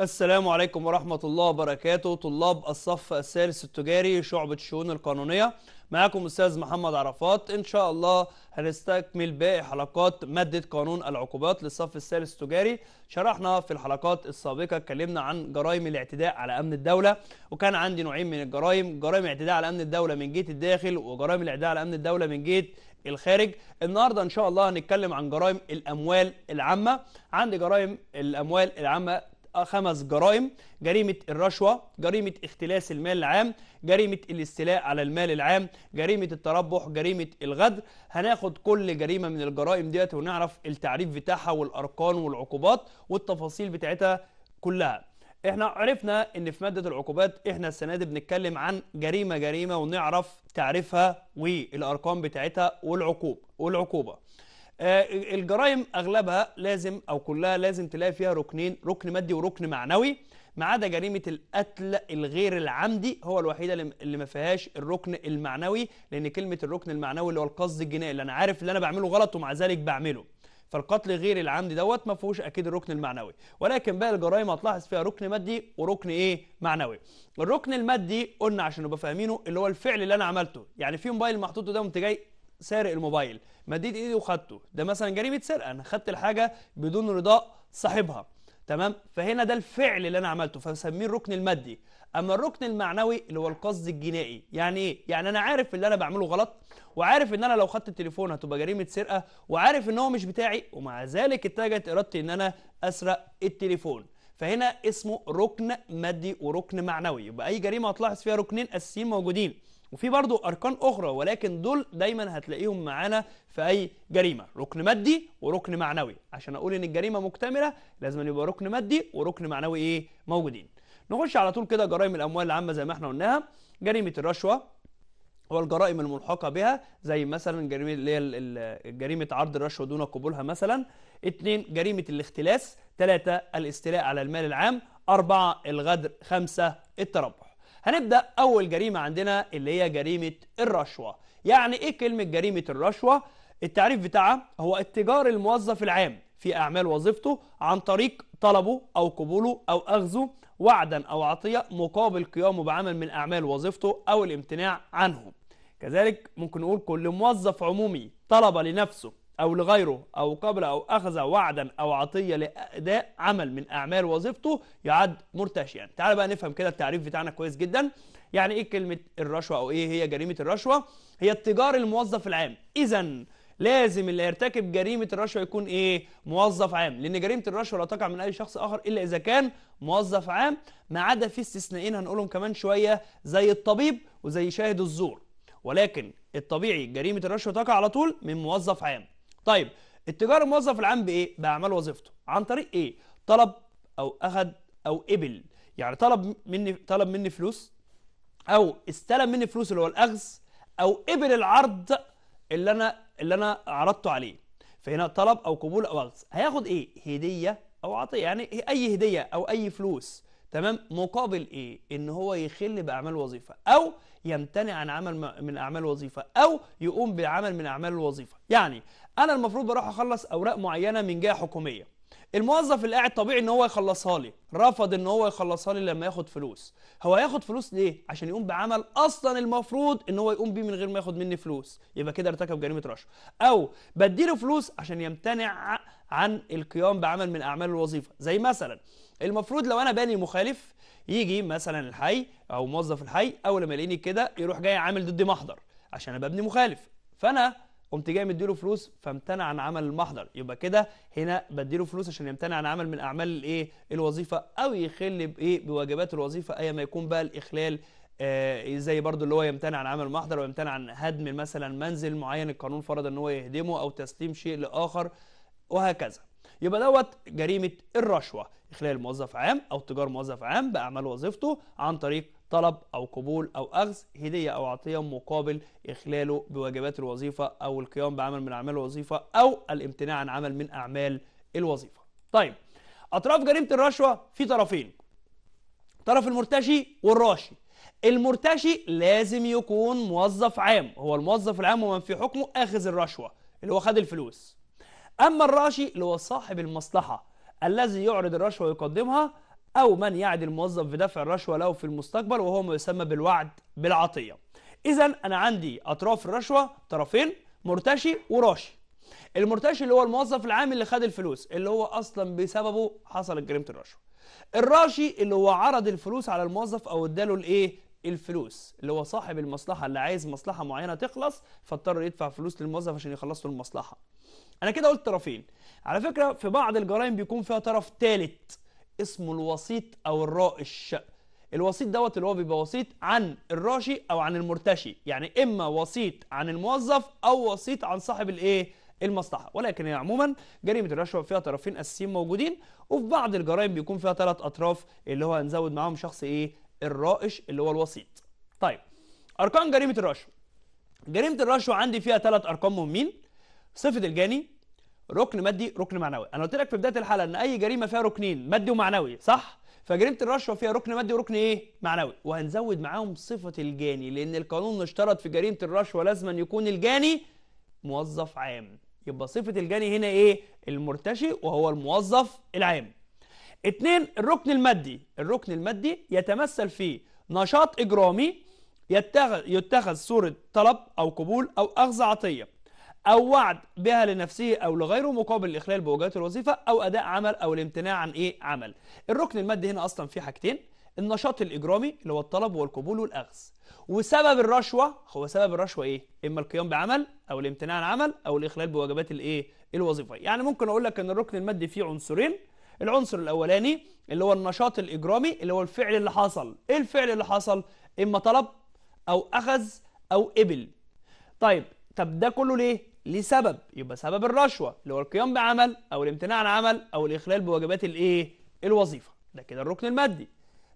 السلام عليكم ورحمة الله وبركاته طلاب الصف الثالث التجاري شعبة الشؤون القانونية معاكم أستاذ محمد عرفات إن شاء الله هنستكمل باقي حلقات مادة قانون العقوبات للصف الثالث التجاري شرحنا في الحلقات السابقة اتكلمنا عن جرائم الاعتداء على أمن الدولة وكان عندي نوعين من الجرائم جرائم الاعتداء على أمن الدولة من جهة الداخل وجرائم الاعتداء على أمن الدولة من جهة الخارج النهارده ان شاء الله هنتكلم عن جرائم الاموال العامه عندي جرائم الاموال العامه آه، خمس جرائم جريمة الرشوة جريمة اختلاس المال العام جريمة الاستيلاء على المال العام جريمة التربح جريمة الغدر هناخد كل جريمة من الجرائم ديت ونعرف التعريف بتاعها والأرقام والعقوبات والتفاصيل بتاعتها كلها احنا عرفنا ان في مادة العقوبات احنا السنة دي بنتكلم عن جريمة جريمة ونعرف تعريفها والارقام بتاعتها والعقوب والعقوبة آه، الجرائم اغلبها لازم او كلها لازم تلاقي فيها ركنين ركن مادي وركن معنوي ما عدا جريمه القتل الغير العمدي هو الوحيده اللي ما فيهاش الركن المعنوي لان كلمه الركن المعنوي اللي هو القصد الجنائي اللي انا عارف اللي انا بعمله غلط ومع ذلك بعمله فالقتل غير العمدي دوت ما فيهوش اكيد الركن المعنوي ولكن باقي الجرائم هتلاحظ فيها ركن مادي وركن ايه معنوي الركن المادي قلنا عشان نبقى فاهمينه اللي هو الفعل اللي انا عملته يعني في موبايل محطوط قدامي جاي سارق الموبايل مديت ايدي وخدته ده مثلا جريمه سرقه انا خدت الحاجه بدون رضاء صاحبها تمام فهنا ده الفعل اللي انا عملته فبسميه الركن المادي اما الركن المعنوي اللي هو القصد الجنائي يعني ايه يعني انا عارف اللي انا بعمله غلط وعارف ان انا لو خدت التليفون هتبقى جريمه سرقه وعارف ان هو مش بتاعي ومع ذلك اتجهت ارادتي ان انا اسرق التليفون فهنا اسمه ركن مادي وركن معنوي يبقى اي جريمه هتلاحظ فيها ركنين اساسيين موجودين وفي برضو أركان أخرى ولكن دول دايما هتلاقيهم معانا في أي جريمة ركن مادي وركن معنوي عشان أقول إن الجريمة مكتملة لازم يبقى ركن مادي وركن معنوي إيه موجودين نخش على طول كده جرائم الأموال العامة زي ما احنا قلناها جريمة الرشوة والجرائم الملحقه بها زي مثلا جريمه اللي هي جريمه عرض الرشوه دون قبولها مثلا اثنين جريمه الاختلاس ثلاثة الاستيلاء على المال العام أربعة الغدر خمسة التربح هنبدأ أول جريمة عندنا اللي هي جريمة الرشوة يعني إيه كلمة جريمة الرشوة؟ التعريف بتاعها هو اتجار الموظف العام في أعمال وظيفته عن طريق طلبه أو قبوله أو أخذه وعدا أو عطية مقابل قيامه بعمل من أعمال وظيفته أو الامتناع عنه كذلك ممكن نقول كل موظف عمومي طلب لنفسه أو لغيره أو قبل أو أخذ وعدا أو عطية لأداء عمل من أعمال وظيفته يعد مرتشيا تعال بقى نفهم كده التعريف بتاعنا كويس جدا يعني إيه كلمة الرشوة أو إيه هي جريمة الرشوة هي التجار الموظف العام إذا لازم اللي يرتكب جريمة الرشوة يكون إيه موظف عام لأن جريمة الرشوة لا تقع من أي شخص آخر إلا إذا كان موظف عام ما عدا في استثنائين هنقولهم كمان شوية زي الطبيب وزي شاهد الزور ولكن الطبيعي جريمة الرشوة تقع على طول من موظف عام طيب التجار الموظف العام بايه باعمال وظيفته عن طريق ايه طلب او اخذ او قبل يعني طلب مني طلب مني فلوس او استلم مني فلوس اللي هو الاخذ او قبل العرض اللي انا اللي انا عرضته عليه فهنا طلب او قبول او اخذ هياخد ايه هديه او عطيه يعني اي هديه او اي فلوس تمام مقابل ايه ان هو يخل باعمال وظيفه او يمتنع عن عمل من أعمال الوظيفة أو يقوم بعمل من أعمال الوظيفة يعني أنا المفروض بروح أخلص أوراق معينة من جهة حكومية الموظف اللي قاعد طبيعي ان هو يخلصها لي رفض ان هو يخلصها لي لما ياخد فلوس هو هياخد فلوس ليه عشان يقوم بعمل اصلا المفروض ان هو يقوم بيه من غير ما ياخد مني فلوس يبقى كده ارتكب جريمه رشوه او بديله فلوس عشان يمتنع عن القيام بعمل من اعمال الوظيفه زي مثلا المفروض لو انا باني مخالف يجي مثلا الحي او موظف الحي اول ما يلاقيني كده يروح جاي عامل ضدي محضر عشان انا ببني مخالف فانا قمت جاي مديله فلوس فامتنع عن عمل المحضر يبقى كده هنا بديله فلوس عشان يمتنع عن عمل من اعمال الايه الوظيفه او يخل بايه بواجبات الوظيفه اي ما يكون بقى الاخلال آه زي برضو اللي هو يمتنع عن عمل المحضر ويمتنع عن هدم مثلا منزل معين القانون فرض ان هو يهدمه او تسليم شيء لاخر وهكذا يبقى دوت جريمه الرشوه إخلال موظف عام أو تجار موظف عام بأعمال وظيفته عن طريق طلب أو قبول أو أخذ هدية أو عطية مقابل إخلاله بواجبات الوظيفة أو القيام بعمل من أعمال الوظيفة أو الامتناع عن عمل من أعمال الوظيفة. طيب أطراف جريمة الرشوة في طرفين طرف المرتشي والراشي المرتشي لازم يكون موظف عام هو الموظف العام ومن في حكمه اخذ الرشوه اللي هو خد الفلوس اما الراشي اللي هو صاحب المصلحه الذي يعرض الرشوة ويقدمها أو من يعد الموظف بدفع الرشوة له في المستقبل وهو ما يسمى بالوعد بالعطية إذا أنا عندي أطراف الرشوة طرفين مرتشي وراشي المرتشي اللي هو الموظف العام اللي خد الفلوس اللي هو أصلا بسببه حصلت جريمة الرشوة الراشي اللي هو عرض الفلوس على الموظف أو اداله الإيه الفلوس اللي هو صاحب المصلحه اللي عايز مصلحه معينه تخلص فاضطر يدفع فلوس للموظف عشان يخلص له المصلحه انا كده قلت طرفين على فكرة في بعض الجرائم بيكون فيها طرف ثالث اسمه الوسيط أو الرائش الوسيط دوت اللي هو بيبقى وسيط عن الراشي أو عن المرتشي يعني إما وسيط عن الموظف أو وسيط عن صاحب الإيه؟ المصلحة ولكن هي عموما جريمة الرشوة فيها طرفين أساسيين موجودين وفي بعض الجرائم بيكون فيها ثلاث أطراف اللي هو هنزود معاهم شخص إيه؟ الرائش اللي هو الوسيط طيب أرقام جريمة الرشوة جريمة الرشوة عندي فيها ثلاث أرقام مهمين صفة الجاني ركن مادي ركن معنوي انا قلت لك في بدايه الحلقه ان اي جريمه فيها ركنين مادي ومعنوي صح فجريمه الرشوه فيها ركن مادي وركن ايه معنوي وهنزود معاهم صفه الجاني لان القانون اشترط في جريمه الرشوه لازما يكون الجاني موظف عام يبقى صفه الجاني هنا ايه المرتشي وهو الموظف العام اتنين الركن المادي الركن المادي يتمثل في نشاط اجرامي يتخذ, يتخذ صوره طلب او قبول او اخذ عطيه أو وعد بها لنفسه أو لغيره مقابل الإخلال بواجبات الوظيفة أو أداء عمل أو الامتناع عن إيه عمل الركن المادي هنا أصلا فيه حاجتين النشاط الإجرامي اللي هو الطلب والقبول والأخذ وسبب الرشوة هو سبب الرشوة إيه؟ إما القيام بعمل أو الامتناع عن عمل أو الإخلال بواجبات الإيه؟ الوظيفة يعني ممكن أقول لك أن الركن المادي فيه عنصرين العنصر الأولاني اللي هو النشاط الإجرامي اللي هو الفعل اللي حصل إيه الفعل اللي حصل؟ إما طلب أو أخذ أو قبل طيب طب ده كله ليه؟ لسبب يبقى سبب الرشوة اللي هو القيام بعمل أو الامتناع عن عمل أو الإخلال بواجبات الإيه؟ الوظيفة ده كده الركن المادي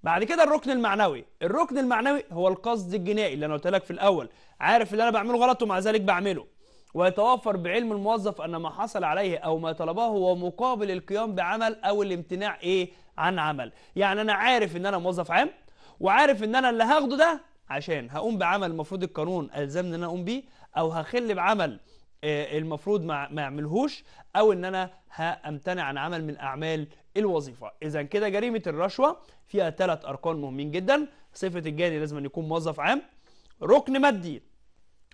بعد كده الركن المعنوي الركن المعنوي هو القصد الجنائي اللي أنا قلت لك في الأول عارف اللي أنا بعمله غلط ومع ذلك بعمله ويتوفر بعلم الموظف أن ما حصل عليه أو ما طلبه هو مقابل القيام بعمل أو الامتناع إيه؟ عن عمل يعني أنا عارف إن أنا موظف عام وعارف إن أنا اللي هاخده ده عشان هقوم بعمل المفروض القانون ألزمني إن أنا أقوم بيه أو هخل بعمل آه، المفروض ما اعملهوش او ان انا هامتنع عن عمل من اعمال الوظيفه اذا كده جريمه الرشوه فيها ثلاث ارقام مهمين جدا صفه الجاني لازم أن يكون موظف عام ركن مادي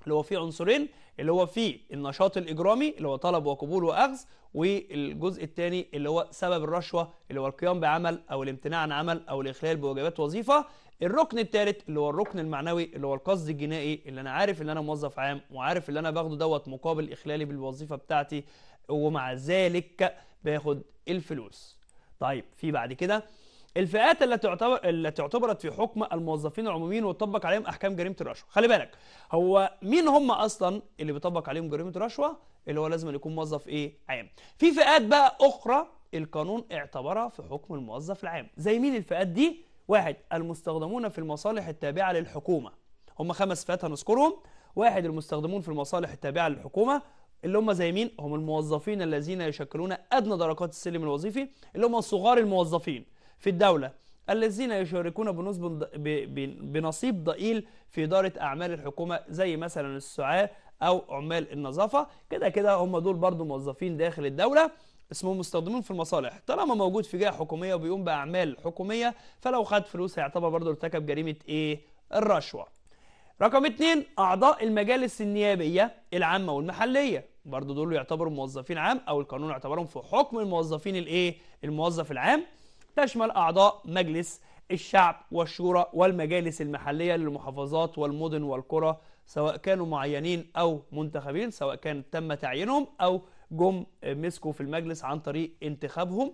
اللي هو فيه عنصرين اللي هو فيه النشاط الاجرامي اللي هو طلب وقبول واخذ والجزء الثاني اللي هو سبب الرشوه اللي هو القيام بعمل او الامتناع عن عمل او الاخلال بواجبات وظيفه الركن الثالث اللي هو الركن المعنوي اللي هو القصد الجنائي اللي انا عارف ان انا موظف عام وعارف اللي انا باخده دوت مقابل اخلالي بالوظيفه بتاعتي ومع ذلك باخد الفلوس طيب في بعد كده الفئات التي تعتبر التي اعتبرت في حكم الموظفين العموميين وتطبق عليهم احكام جريمه الرشوه خلي بالك هو مين هم اصلا اللي بيطبق عليهم جريمه الرشوه اللي هو لازم يكون موظف ايه عام في فئات بقى اخرى القانون اعتبرها في حكم الموظف العام زي مين الفئات دي واحد المستخدمون في المصالح التابعه للحكومه هم خمس فئات هنذكرهم واحد المستخدمون في المصالح التابعه للحكومه اللي هم زي مين هم الموظفين الذين يشكلون ادنى دركات السلم الوظيفي اللي هم صغار الموظفين في الدولة الذين يشاركون بنصب بنصيب ضئيل في إدارة أعمال الحكومة زي مثلا السعاة أو عمال النظافة كده كده هم دول برضو موظفين داخل الدولة اسمهم مستخدمون في المصالح طالما موجود في جهة حكومية وبيقوم بأعمال حكومية فلو خد فلوس هيعتبر برضو ارتكب جريمة إيه؟ الرشوة رقم اتنين أعضاء المجالس النيابية العامة والمحلية برضو دول يعتبروا موظفين عام أو القانون يعتبرهم في حكم الموظفين الإيه؟ الموظف العام تشمل أعضاء مجلس الشعب والشورى والمجالس المحلية للمحافظات والمدن والقرى سواء كانوا معينين أو منتخبين سواء كان تم تعيينهم أو جم مسكوا في المجلس عن طريق انتخابهم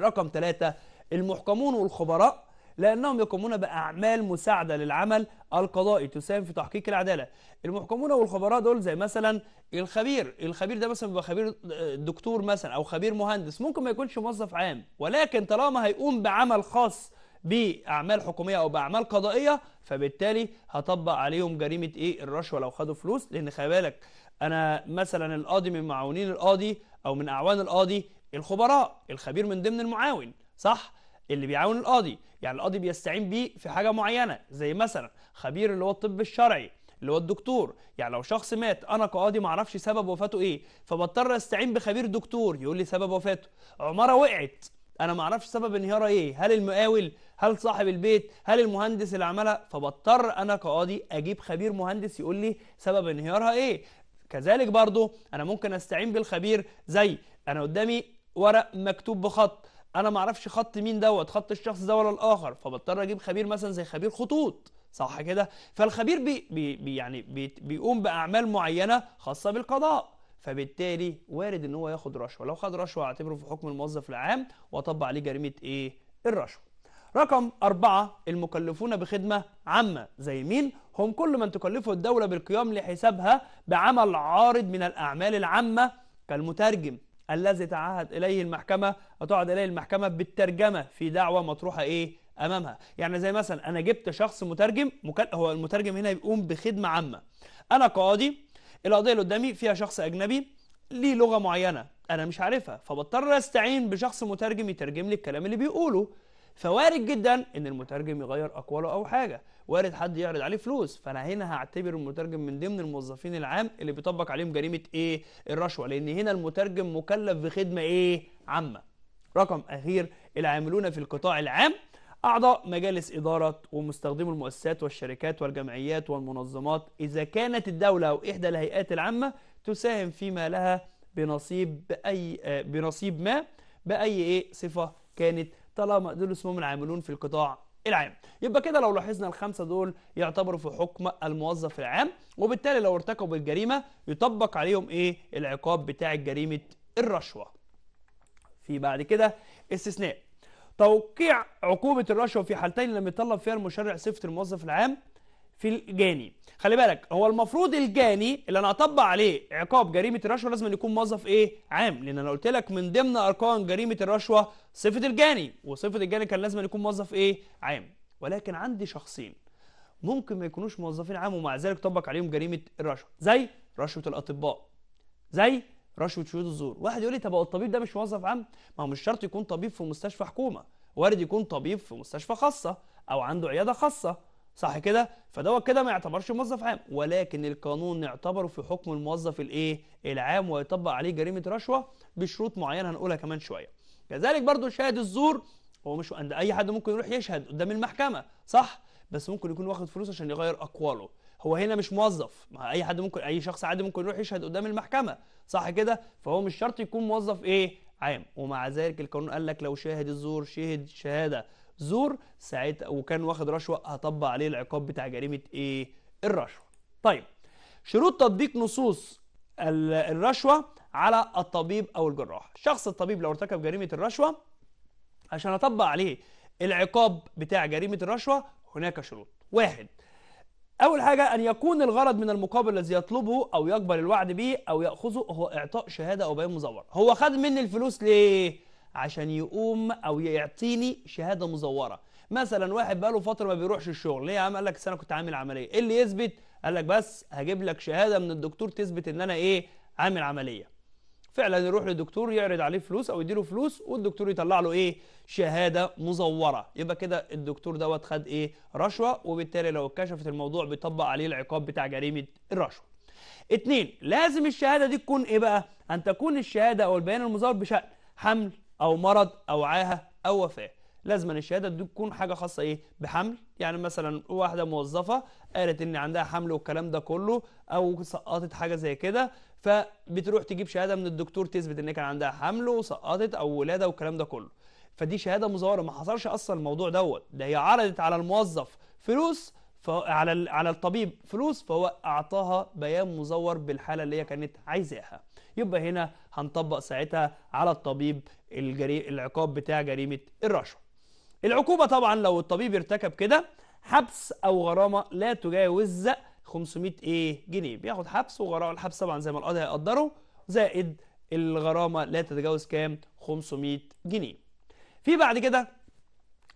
رقم ثلاثة المحكمون والخبراء لأنهم يقومون بأعمال مساعدة للعمل القضائي تساهم في تحقيق العدالة المحكمون والخبراء دول زي مثلا الخبير الخبير ده مثلا بيبقى خبير آه، دكتور مثلا أو خبير مهندس ممكن ما يكونش موظف عام ولكن طالما هيقوم بعمل خاص باعمال حكوميه او باعمال قضائيه فبالتالي هطبق عليهم جريمه ايه الرشوه لو خدوا فلوس لان خلي بالك انا مثلا القاضي من معاونين القاضي او من اعوان القاضي الخبراء الخبير من ضمن المعاون صح اللي بيعاون القاضي يعني القاضي بيستعين بيه في حاجه معينه زي مثلا خبير اللي هو الطب الشرعي اللي هو الدكتور يعني لو شخص مات انا كقاضي ما اعرفش سبب وفاته ايه فبضطر استعين بخبير دكتور يقول لي سبب وفاته عماره وقعت انا ما اعرفش سبب انهيارها ايه هل المقاول هل صاحب البيت هل المهندس اللي عملها فبضطر انا كقاضي اجيب خبير مهندس يقول لي سبب انهيارها ايه كذلك برضو انا ممكن استعين بالخبير زي انا قدامي ورق مكتوب بخط انا ما اعرفش خط مين دوت خط الشخص ده ولا الاخر فبضطر اجيب خبير مثلا زي خبير خطوط صح كده فالخبير بي بي يعني بي بيقوم باعمال معينه خاصه بالقضاء فبالتالي وارد ان هو ياخد رشوه لو خد رشوه اعتبره في حكم الموظف العام واطبق عليه جريمه ايه الرشوه رقم أربعة المكلفون بخدمة عامة زي مين؟ هم كل من تكلفه الدولة بالقيام لحسابها بعمل عارض من الأعمال العامة كالمترجم الذي تعهد إليه المحكمة وتعهد إليه المحكمة بالترجمة في دعوة مطروحة إيه أمامها يعني زي مثلا أنا جبت شخص مترجم هو المترجم هنا بيقوم بخدمة عامة أنا قاضي القضية اللي قدامي فيها شخص أجنبي ليه لغة معينة أنا مش عارفها فبضطر أستعين بشخص مترجم يترجم لي الكلام اللي بيقوله فوارد جدا إن المترجم يغير أقواله أو حاجة وارد حد يعرض عليه فلوس فانا هنا هعتبر المترجم من ضمن الموظفين العام اللي بيطبق عليهم جريمه ايه الرشوه لان هنا المترجم مكلف بخدمه ايه عامه رقم اخير العاملون في القطاع العام أعضاء مجالس إدارة ومستخدمو المؤسسات والشركات والجمعيات والمنظمات إذا كانت الدولة أو إحدى الهيئات العامة تساهم فيما لها بنصيب بأي بنصيب ما بأي إيه صفة كانت طالما دول اسمهم العاملون في القطاع العام يبقى كده لو لاحظنا الخمسة دول يعتبروا في حكم الموظف العام وبالتالي لو ارتكبوا الجريمة يطبق عليهم ايه العقاب بتاع جريمة الرشوة في بعد كده استثناء توقيع عقوبة الرشوة في حالتين لم يطلب فيها المشرع صفة الموظف العام في الجاني خلي بالك هو المفروض الجاني اللي انا اطبق عليه عقاب جريمه الرشوه لازم يكون موظف ايه عام لان انا قلت لك من ضمن اركان جريمه الرشوه صفه الجاني وصفه الجاني كان لازم يكون موظف ايه عام ولكن عندي شخصين ممكن ما يكونوش موظفين عام ومع ذلك طبق عليهم جريمه الرشوه زي رشوه الاطباء زي رشوه شهود الزور واحد يقول لي طب الطبيب ده مش موظف عام ما هو مش شرط يكون طبيب في مستشفى حكومه وارد يكون طبيب في مستشفى خاصه او عنده عياده خاصه صح كده فدوت كده ما يعتبرش موظف عام ولكن القانون يعتبره في حكم الموظف الايه العام ويطبق عليه جريمه رشوه بشروط معينه هنقولها كمان شويه كذلك برضو شاهد الزور هو مش عند اي حد ممكن يروح يشهد قدام المحكمه صح بس ممكن يكون واخد فلوس عشان يغير اقواله هو هنا مش موظف مع اي حد ممكن اي شخص عادي ممكن يروح يشهد قدام المحكمه صح كده فهو مش شرط يكون موظف ايه عام ومع ذلك القانون قال لك لو شاهد الزور شهد شهاده زور ساعتها وكان واخد رشوه هطبق عليه العقاب بتاع جريمه ايه الرشوه طيب شروط تطبيق نصوص الرشوه على الطبيب او الجراح شخص الطبيب لو ارتكب جريمه الرشوه عشان اطبق عليه العقاب بتاع جريمه الرشوه هناك شروط واحد أول حاجة أن يكون الغرض من المقابل الذي يطلبه أو يقبل الوعد به أو يأخذه هو إعطاء شهادة أو بيان مزور هو خد مني الفلوس ليه؟ عشان يقوم او يعطيني شهاده مزوره مثلا واحد بقاله فتره ما بيروحش الشغل ليه يا عم قال لك انا كنت عامل عمليه ايه اللي يثبت قال لك بس هجيب لك شهاده من الدكتور تثبت ان انا ايه عامل عمليه فعلا يروح للدكتور يعرض عليه فلوس او يديله فلوس والدكتور يطلع له ايه شهاده مزوره يبقى كده الدكتور دوت خد ايه رشوه وبالتالي لو اتكشفت الموضوع بيطبق عليه العقاب بتاع جريمه الرشوه اتنين لازم الشهاده دي تكون ايه بقى ان تكون الشهاده او البيان المزور بشان حمل او مرض او عاهه او وفاه لازم الشهاده دي تكون حاجه خاصه ايه بحمل يعني مثلا واحده موظفه قالت ان عندها حمل والكلام ده كله او سقطت حاجه زي كده فبتروح تجيب شهاده من الدكتور تثبت ان كان عندها حمل وسقطت او ولاده والكلام ده كله فدي شهاده مزوره ما حصلش اصلا الموضوع دوت ده هي عرضت على الموظف فلوس على على الطبيب فلوس فهو اعطاها بيان مزور بالحاله اللي هي كانت عايزاها يبقى هنا هنطبق ساعتها على الطبيب الجري العقاب بتاع جريمه الرشوه العقوبه طبعا لو الطبيب ارتكب كده حبس او غرامه لا تجاوز 500 ايه جنيه بياخد حبس وغرامه الحبس طبعا زي ما القاضي هيقدره زائد الغرامه لا تتجاوز كام 500 جنيه في بعد كده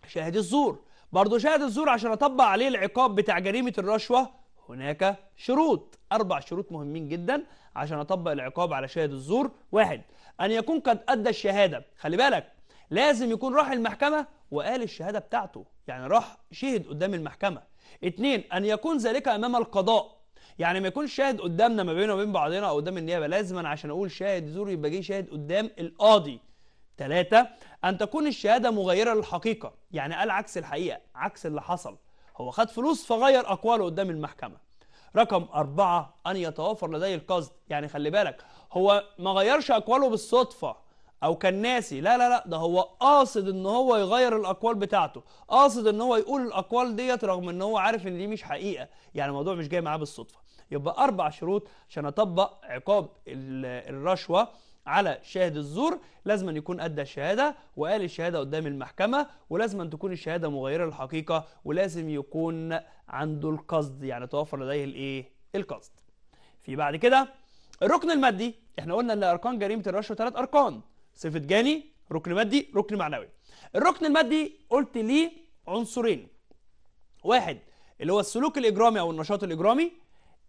شاهد الزور برضه شاهد الزور عشان اطبق عليه العقاب بتاع جريمه الرشوه هناك شروط اربع شروط مهمين جدا عشان اطبق العقاب على شاهد الزور واحد ان يكون قد ادى الشهاده خلي بالك لازم يكون راح المحكمه وقال الشهاده بتاعته يعني راح شهد قدام المحكمه اثنين ان يكون ذلك امام القضاء يعني ما يكونش شاهد قدامنا ما بينه وبين بعضنا او قدام النيابه لازما عشان اقول شاهد زور يبقى جه شاهد قدام القاضي ثلاثة أن تكون الشهادة مغيرة للحقيقة يعني قال عكس الحقيقة عكس اللي حصل هو خد فلوس فغير أقواله قدام المحكمة رقم أربعة أن يتوافر لديه القصد يعني خلي بالك هو ما غيرش أقواله بالصدفة أو كان ناسي لا لا لا ده هو قاصد إن هو يغير الأقوال بتاعته قاصد إن هو يقول الأقوال ديت رغم إن هو عارف إن دي مش حقيقة يعني الموضوع مش جاي معاه بالصدفة يبقى أربع شروط عشان أطبق عقاب الرشوة على شاهد الزور لازم أن يكون أدى الشهادة وقال الشهادة قدام المحكمة ولازم أن تكون الشهادة مغيرة للحقيقة ولازم يكون عنده القصد يعني توفر لديه الإيه؟ القصد في بعد كده الركن المادي احنا قلنا ان اركان جريمه الرشوه ثلاث اركان صفه جاني ركن مادي ركن معنوي الركن المادي قلت ليه عنصرين واحد اللي هو السلوك الاجرامي او النشاط الاجرامي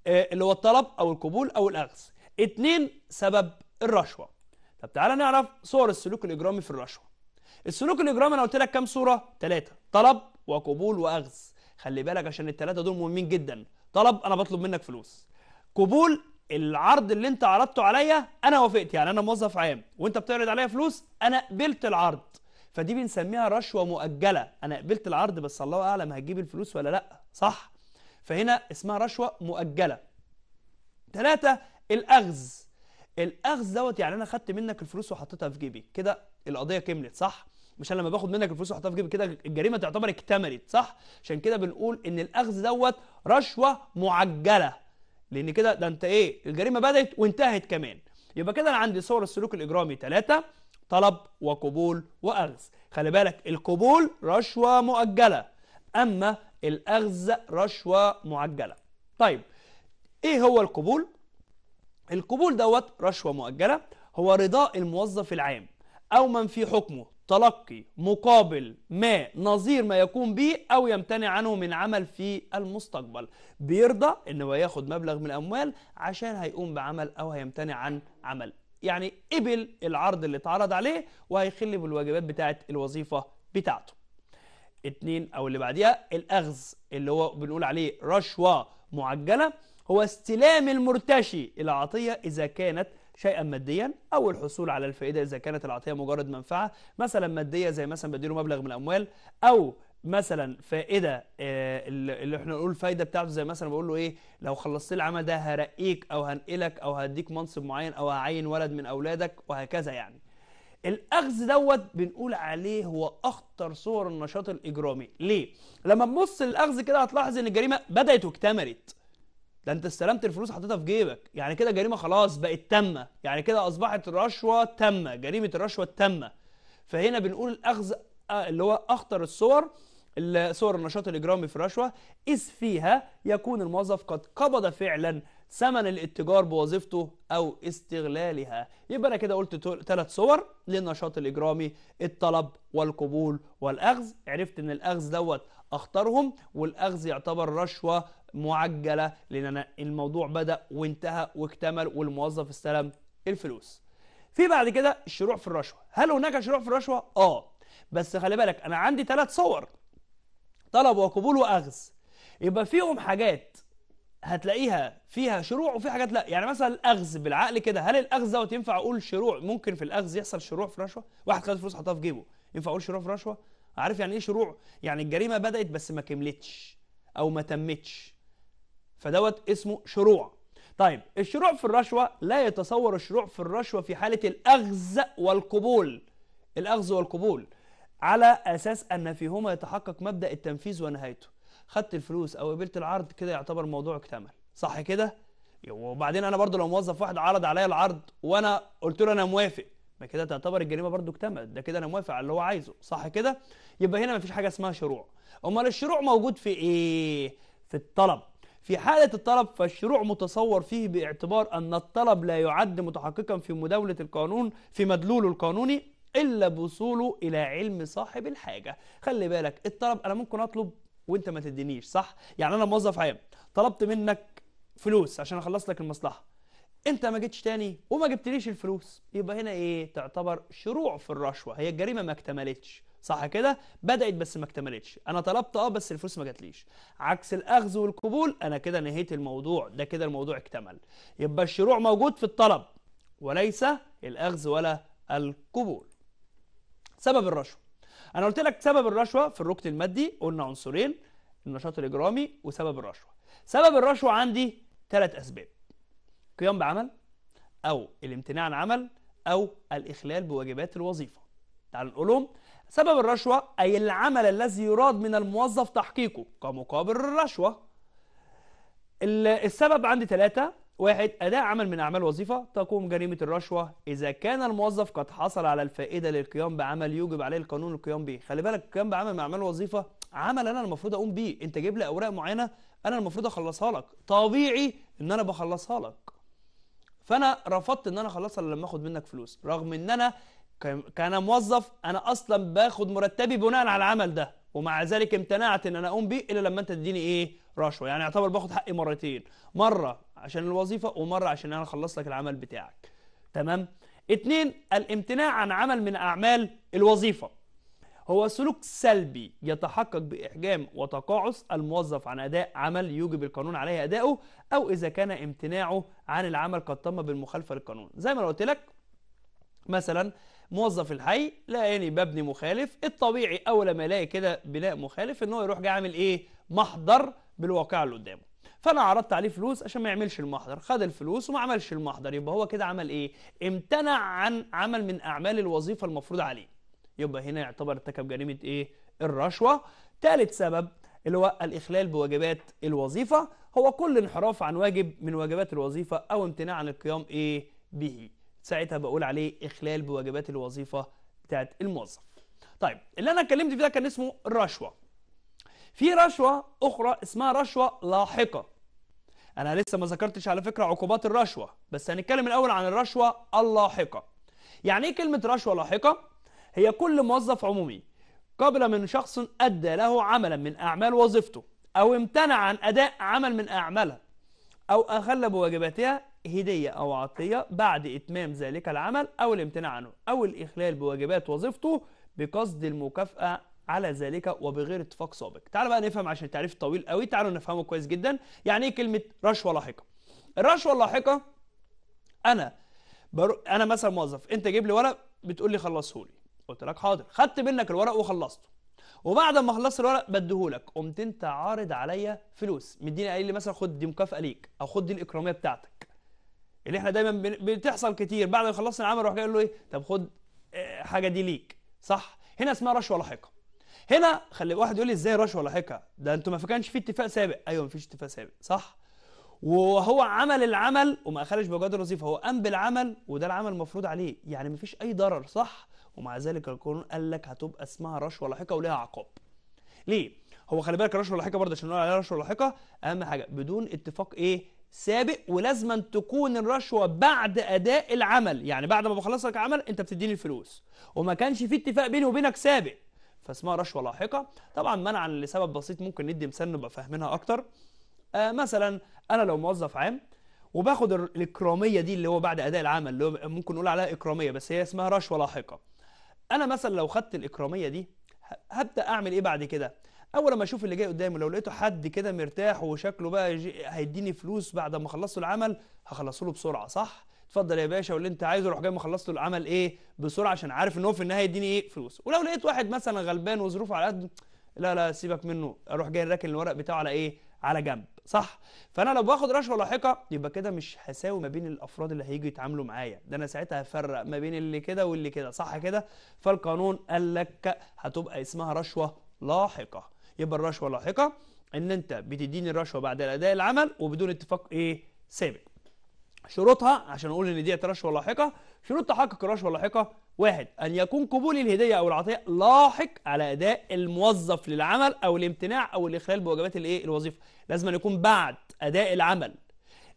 آه، اللي هو الطلب او القبول او الاخذ اتنين سبب الرشوه طب تعالى نعرف صور السلوك الاجرامي في الرشوه السلوك الاجرامي انا قلت لك كام صوره ثلاثه طلب وقبول واخذ خلي بالك عشان الثلاثه دول مهمين جدا طلب انا بطلب منك فلوس قبول العرض اللي انت عرضته عليا انا وافقت يعني انا موظف عام وانت بتعرض عليا فلوس انا قبلت العرض فدي بنسميها رشوه مؤجله انا قبلت العرض بس الله اعلم هتجيب الفلوس ولا لا صح فهنا اسمها رشوه مؤجله ثلاثة الأخذ الاخذ دوت يعني انا خدت منك الفلوس وحطيتها في جيبي كده القضيه كملت صح مش انا لما باخد منك الفلوس واحطها في جيبي كده الجريمه تعتبر اكتملت صح عشان كده بنقول ان الاخذ دوت رشوه معجله لان كده ده انت ايه الجريمه بدات وانتهت كمان يبقى كده انا عندي صور السلوك الاجرامي ثلاثه طلب وقبول واخذ خلي بالك القبول رشوه مؤجله اما الاخذ رشوه معجله طيب ايه هو القبول القبول دوت رشوة مؤجلة هو رضاء الموظف العام أو من في حكمه تلقي مقابل ما نظير ما يقوم به أو يمتنع عنه من عمل في المستقبل بيرضى إن هو ياخد مبلغ من الأموال عشان هيقوم بعمل أو هيمتنع عن عمل يعني قبل العرض اللي اتعرض عليه وهيخل بالواجبات بتاعة الوظيفة بتاعته اتنين أو اللي بعديها الأخذ اللي هو بنقول عليه رشوة معجلة هو استلام المرتشي العطية إذا كانت شيئا ماديا او الحصول على الفائده اذا كانت العطيه مجرد منفعه مثلا ماديه زي مثلا بديله مبلغ من الاموال او مثلا فائده آه، اللي احنا نقول الفايده بتاعته زي مثلا بقول له ايه لو خلصت العمل ده هرقيك او هنقلك او هديك منصب معين او هعين ولد من اولادك وهكذا يعني الاخذ دوت بنقول عليه هو اخطر صور النشاط الاجرامي ليه لما تبص للاخذ كده هتلاحظ ان الجريمه بدات واكتملت ده انت استلمت الفلوس حطيتها في جيبك يعني كده جريمه خلاص بقت تامه يعني كده اصبحت رشوه تامه جريمه الرشوه التامه فهنا بنقول الاخذ آه، اللي هو اخطر الصور صور النشاط الاجرامي في الرشوه اذ فيها يكون الموظف قد قبض فعلا ثمن الاتجار بوظيفته او استغلالها يبقى انا كده قلت ثلاث صور للنشاط الاجرامي الطلب والقبول والاخذ عرفت ان الاخذ دوت أخطرهم والأخذ يعتبر رشوة معجلة لأن أنا الموضوع بدأ وانتهى واكتمل والموظف استلم الفلوس في بعد كده الشروع في الرشوة هل هناك شروع في الرشوة؟ آه بس خلي بالك أنا عندي ثلاث صور طلب وقبول وأخذ يبقى فيهم حاجات هتلاقيها فيها شروع وفي حاجات لا يعني مثلا الاخذ بالعقل كده هل الاخذ دوت ينفع اقول شروع ممكن في الاخذ يحصل شروع في رشوه واحد خد فلوس حطها في جيبه ينفع اقول شروع في رشوه عارف يعني ايه شروع يعني الجريمه بدات بس ما كملتش او ما تمتش فدوت اسمه شروع طيب الشروع في الرشوه لا يتصور الشروع في الرشوه في حاله الاخذ والقبول الاخذ والقبول على اساس ان فيهما يتحقق مبدا التنفيذ ونهايته خدت الفلوس او قبلت العرض كده يعتبر الموضوع اكتمل صح كده وبعدين انا برضو لو موظف واحد عرض عليا العرض وانا قلت له انا موافق ما كده تعتبر الجريمه برضو اكتملت ده كده انا موافق على اللي هو عايزه صح كده يبقى هنا مفيش حاجه اسمها شروع امال الشروع موجود في ايه في الطلب في حالة الطلب فالشروع متصور فيه باعتبار أن الطلب لا يعد متحققا في مداولة القانون في مدلوله القانوني إلا بوصوله إلى علم صاحب الحاجة خلي بالك الطلب أنا ممكن أطلب وأنت ما تدينيش صح يعني أنا موظف عام طلبت منك فلوس عشان أخلص لك المصلحة انت ما جيتش تاني وما جبتليش الفلوس يبقى هنا ايه تعتبر شروع في الرشوه هي الجريمه ما اكتملتش صح كده بدات بس ما اكتملتش انا طلبت اه بس الفلوس ما جاتليش عكس الاخذ والقبول انا كده نهيت الموضوع ده كده الموضوع اكتمل يبقى الشروع موجود في الطلب وليس الاخذ ولا القبول سبب الرشوه انا قلت لك سبب الرشوه في الركن المادي قلنا عنصرين النشاط الاجرامي وسبب الرشوه سبب الرشوه عندي ثلاث اسباب القيام بعمل أو الامتناع عن عمل أو الإخلال بواجبات الوظيفة تعالوا نقولهم سبب الرشوة أي العمل الذي يراد من الموظف تحقيقه كمقابل الرشوة السبب عندي ثلاثة واحد أداء عمل من أعمال وظيفة تقوم جريمة الرشوة إذا كان الموظف قد حصل على الفائدة للقيام بعمل يوجب عليه القانون القيام به خلي بالك القيام بعمل من أعمال وظيفة عمل أنا المفروض أقوم بيه أنت جايب لي أوراق معينة أنا المفروض أخلصها لك طبيعي إن أنا بخلصها لك فانا رفضت ان انا الا لما اخد منك فلوس رغم ان انا كان موظف انا اصلا باخد مرتبي بناء على العمل ده ومع ذلك امتنعت ان انا اقوم بيه الا لما انت تديني ايه رشوه يعني اعتبر باخد حقي مرتين مره عشان الوظيفه ومره عشان انا اخلص لك العمل بتاعك تمام اتنين الامتناع عن عمل من اعمال الوظيفه هو سلوك سلبي يتحقق بإحجام وتقاعس الموظف عن أداء عمل يوجب القانون عليه أداؤه أو إذا كان امتناعه عن العمل قد تم بالمخالفة للقانون زي ما قلت لك مثلا موظف الحي لقاني ببني مخالف الطبيعي أول ما يلاقي كده بناء مخالف إن هو يروح جاي عامل إيه محضر بالواقع اللي قدامه فانا عرضت عليه فلوس عشان ما يعملش المحضر خد الفلوس وما عملش المحضر يبقى هو كده عمل ايه امتنع عن عمل من اعمال الوظيفه المفروض عليه يبقى هنا يعتبر ارتكب جريمة إيه؟ الرشوة ثالث سبب اللي هو الإخلال بواجبات الوظيفة هو كل انحراف عن واجب من واجبات الوظيفة أو امتناع عن القيام إيه؟ به ساعتها بقول عليه إخلال بواجبات الوظيفة بتاعت الموظف طيب اللي أنا اتكلمت فيه ده كان اسمه الرشوة في رشوة أخرى اسمها رشوة لاحقة أنا لسه ما ذكرتش على فكرة عقوبات الرشوة بس هنتكلم الأول عن الرشوة اللاحقة يعني إيه كلمة رشوة لاحقة؟ هي كل موظف عمومي قبل من شخص أدى له عملا من أعمال وظيفته أو امتنع عن أداء عمل من أعماله أو أخل بواجباتها هدية أو عطية بعد إتمام ذلك العمل أو الامتناع عنه أو الإخلال بواجبات وظيفته بقصد المكافأة على ذلك وبغير اتفاق سابق تعال بقى نفهم عشان التعريف طويل قوي تعالوا نفهمه كويس جدا يعني ايه كلمة رشوة لاحقة الرشوة اللاحقة أنا برو... أنا مثلا موظف أنت جيب لي ورق بتقول لي خلصه لي قلت لك حاضر خدت منك الورق وخلصته وبعد ما خلصت الورق بديهولك قمت انت عارض عليا فلوس مديني قايل لي مثلا خد دي مكافاه ليك او خد دي الاكراميه بتاعتك اللي احنا دايما بتحصل كتير بعد ما خلصنا العمل اروح جاي له ايه طب خد آه، حاجه دي ليك صح هنا اسمها رشوه لاحقه هنا خلي واحد يقول لي ازاي رشوه لاحقه ده انتوا ما كانش في اتفاق سابق ايوه ما فيش اتفاق سابق صح وهو عمل العمل وما اخلش بجد الوظيفه هو قام بالعمل وده العمل المفروض عليه يعني ما فيش اي ضرر صح ومع ذلك القانون قال لك هتبقى اسمها رشوه لاحقه وليها عقاب ليه هو خلي بالك رشوه لاحقه برضه عشان نقول عليها رشوه لاحقه اهم حاجه بدون اتفاق ايه سابق ولازما تكون الرشوه بعد اداء العمل يعني بعد ما بخلص لك عمل انت بتديني الفلوس وما كانش في اتفاق بيني وبينك سابق فاسمها رشوه لاحقه طبعا منعا لسبب بسيط ممكن ندي مثال نبقى فاهمينها اكتر آه مثلا انا لو موظف عام وباخد الاكراميه دي اللي هو بعد اداء العمل اللي هو ممكن نقول عليها اكراميه بس هي اسمها رشوه لاحقه انا مثلا لو خدت الاكراميه دي هبدا اعمل ايه بعد كده اول ما اشوف اللي جاي قدامي لو لقيته حد كده مرتاح وشكله بقى هيديني فلوس بعد ما خلصت العمل هخلصه له بسرعه صح اتفضل يا باشا واللي انت عايزه روح جاي مخلص له العمل ايه بسرعه عشان عارف ان هو في النهايه يديني ايه فلوس ولو لقيت واحد مثلا غلبان وظروفه على قد لا لا سيبك منه اروح جاي راكن الورق بتاعه على ايه على جنب صح فانا لو باخد رشوه لاحقه يبقى كده مش هساوي ما بين الافراد اللي هيجوا يتعاملوا معايا ده انا ساعتها هفرق ما بين اللي كده واللي كده صح كده فالقانون قال لك هتبقى اسمها رشوه لاحقه يبقى الرشوه لاحقه ان انت بتديني الرشوه بعد اداء العمل وبدون اتفاق ايه سابق شروطها عشان اقول ان دي رشوه لاحقه شروط تحقق الرشوة اللاحقة واحد أن يكون قبول الهدية أو العطية لاحق على أداء الموظف للعمل أو الامتناع أو الإخلال بواجبات الإيه الوظيفة لازم أن يكون بعد أداء العمل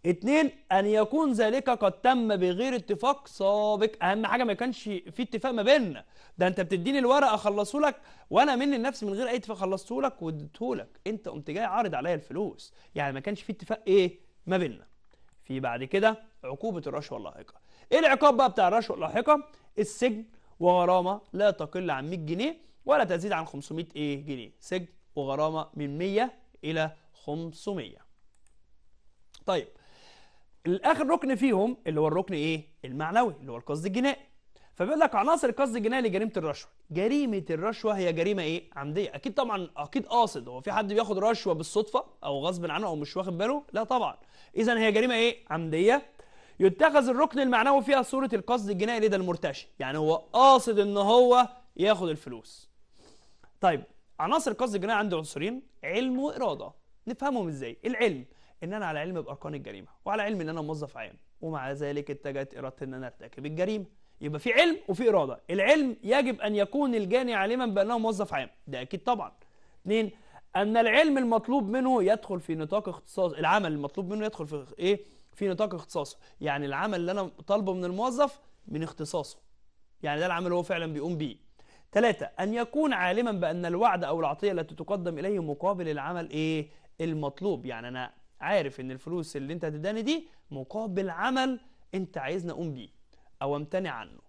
اثنين أن يكون ذلك قد تم بغير اتفاق سابق أهم حاجة ما كانش في اتفاق ما بيننا ده أنت بتديني الورقة أخلصه لك وأنا مني لنفسي من غير أي اتفاق خلصته لك وديته لك أنت قمت جاي عارض عليا الفلوس يعني ما كانش في اتفاق إيه ما بيننا في بعد كده عقوبة الرشوة اللاحقة ايه العقاب بقى بتاع الرشوه اللاحقه السجن وغرامه لا تقل عن 100 جنيه ولا تزيد عن 500 ايه جنيه سجن وغرامه من 100 الى 500 طيب الاخر ركن فيهم اللي هو الركن ايه المعنوي اللي هو القصد الجنائي فبيقول لك عناصر القصد الجنائي لجريمه الرشوه جريمه الرشوه هي جريمه ايه عمديه اكيد طبعا اكيد قاصد هو في حد بياخد رشوه بالصدفه او غصب عنه او مش واخد باله لا طبعا اذا هي جريمه ايه عمديه يتخذ الركن المعنوي فيها صورة القصد الجنائي لدى المرتشي يعني هو قاصد ان هو ياخد الفلوس طيب عناصر القصد الجنائي عنده عنصرين علم وإرادة نفهمهم ازاي العلم ان انا على علم باركان الجريمه وعلى علم ان انا موظف عام ومع ذلك اتجهت ارادتي ان انا ارتكب الجريمه يبقى في علم وفي اراده العلم يجب ان يكون الجاني عالما بانه موظف عام ده اكيد طبعا اثنين ان العلم المطلوب منه يدخل في نطاق اختصاص العمل المطلوب منه يدخل في ايه في نطاق اختصاصه يعني العمل اللي انا طالبه من الموظف من اختصاصه يعني ده العمل هو فعلا بيقوم بيه ثلاثة أن يكون عالما بأن الوعد أو العطية التي تقدم إليه مقابل العمل إيه المطلوب يعني أنا عارف إن الفلوس اللي أنت هتداني دي مقابل عمل أنت عايزني أقوم بيه أو أمتنع عنه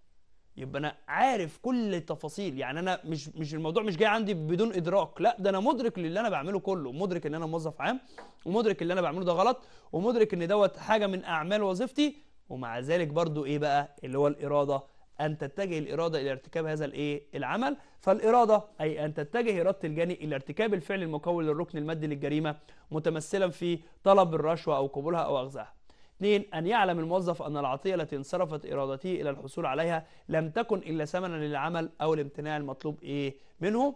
يبقى انا عارف كل التفاصيل يعني انا مش مش الموضوع مش جاي عندي بدون ادراك لا ده انا مدرك للي انا بعمله كله مدرك ان انا موظف عام ومدرك اللي انا بعمله ده غلط ومدرك ان دوت حاجه من اعمال وظيفتي ومع ذلك برضو ايه بقى اللي هو الاراده ان تتجه الاراده الى ارتكاب هذا الايه العمل فالاراده اي ان تتجه اراده الجاني الى ارتكاب الفعل المكون للركن المادي للجريمه متمثلا في طلب الرشوه او قبولها او اخذها 2 أن يعلم الموظف أن العطية التي انصرفت إرادته إلى الحصول عليها لم تكن إلا ثمنا للعمل أو الامتناع المطلوب إيه منه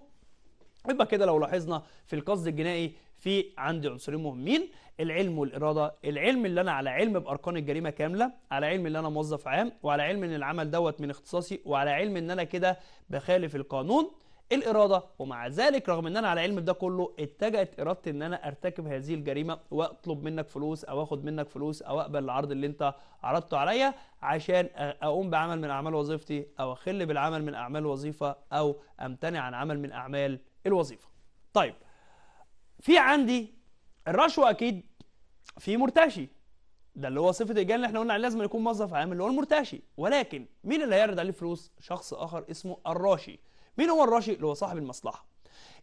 يبقى كده لو لاحظنا في القصد الجنائي في عندي عنصرين مهمين العلم والإرادة العلم اللي أنا على علم بأرقام الجريمة كاملة على علم اللي أنا موظف عام وعلى علم إن العمل دوت من اختصاصي وعلى علم إن أنا كده بخالف القانون الاراده ومع ذلك رغم ان انا على علم بده كله اتجهت ارادتي ان انا ارتكب هذه الجريمه واطلب منك فلوس او اخد منك فلوس او اقبل العرض اللي انت عرضته عليا عشان اقوم بعمل من اعمال وظيفتي او اخل بالعمل من اعمال الوظيفه او امتنع عن عمل من اعمال الوظيفه طيب في عندي الرشوه اكيد في مرتشي ده اللي هو صفه الجان اللي احنا قلنا عليه لازم يكون موظف عام اللي هو المرتشي ولكن مين اللي هيعرض عليه فلوس شخص اخر اسمه الراشي مين هو الراشي اللي هو صاحب المصلحة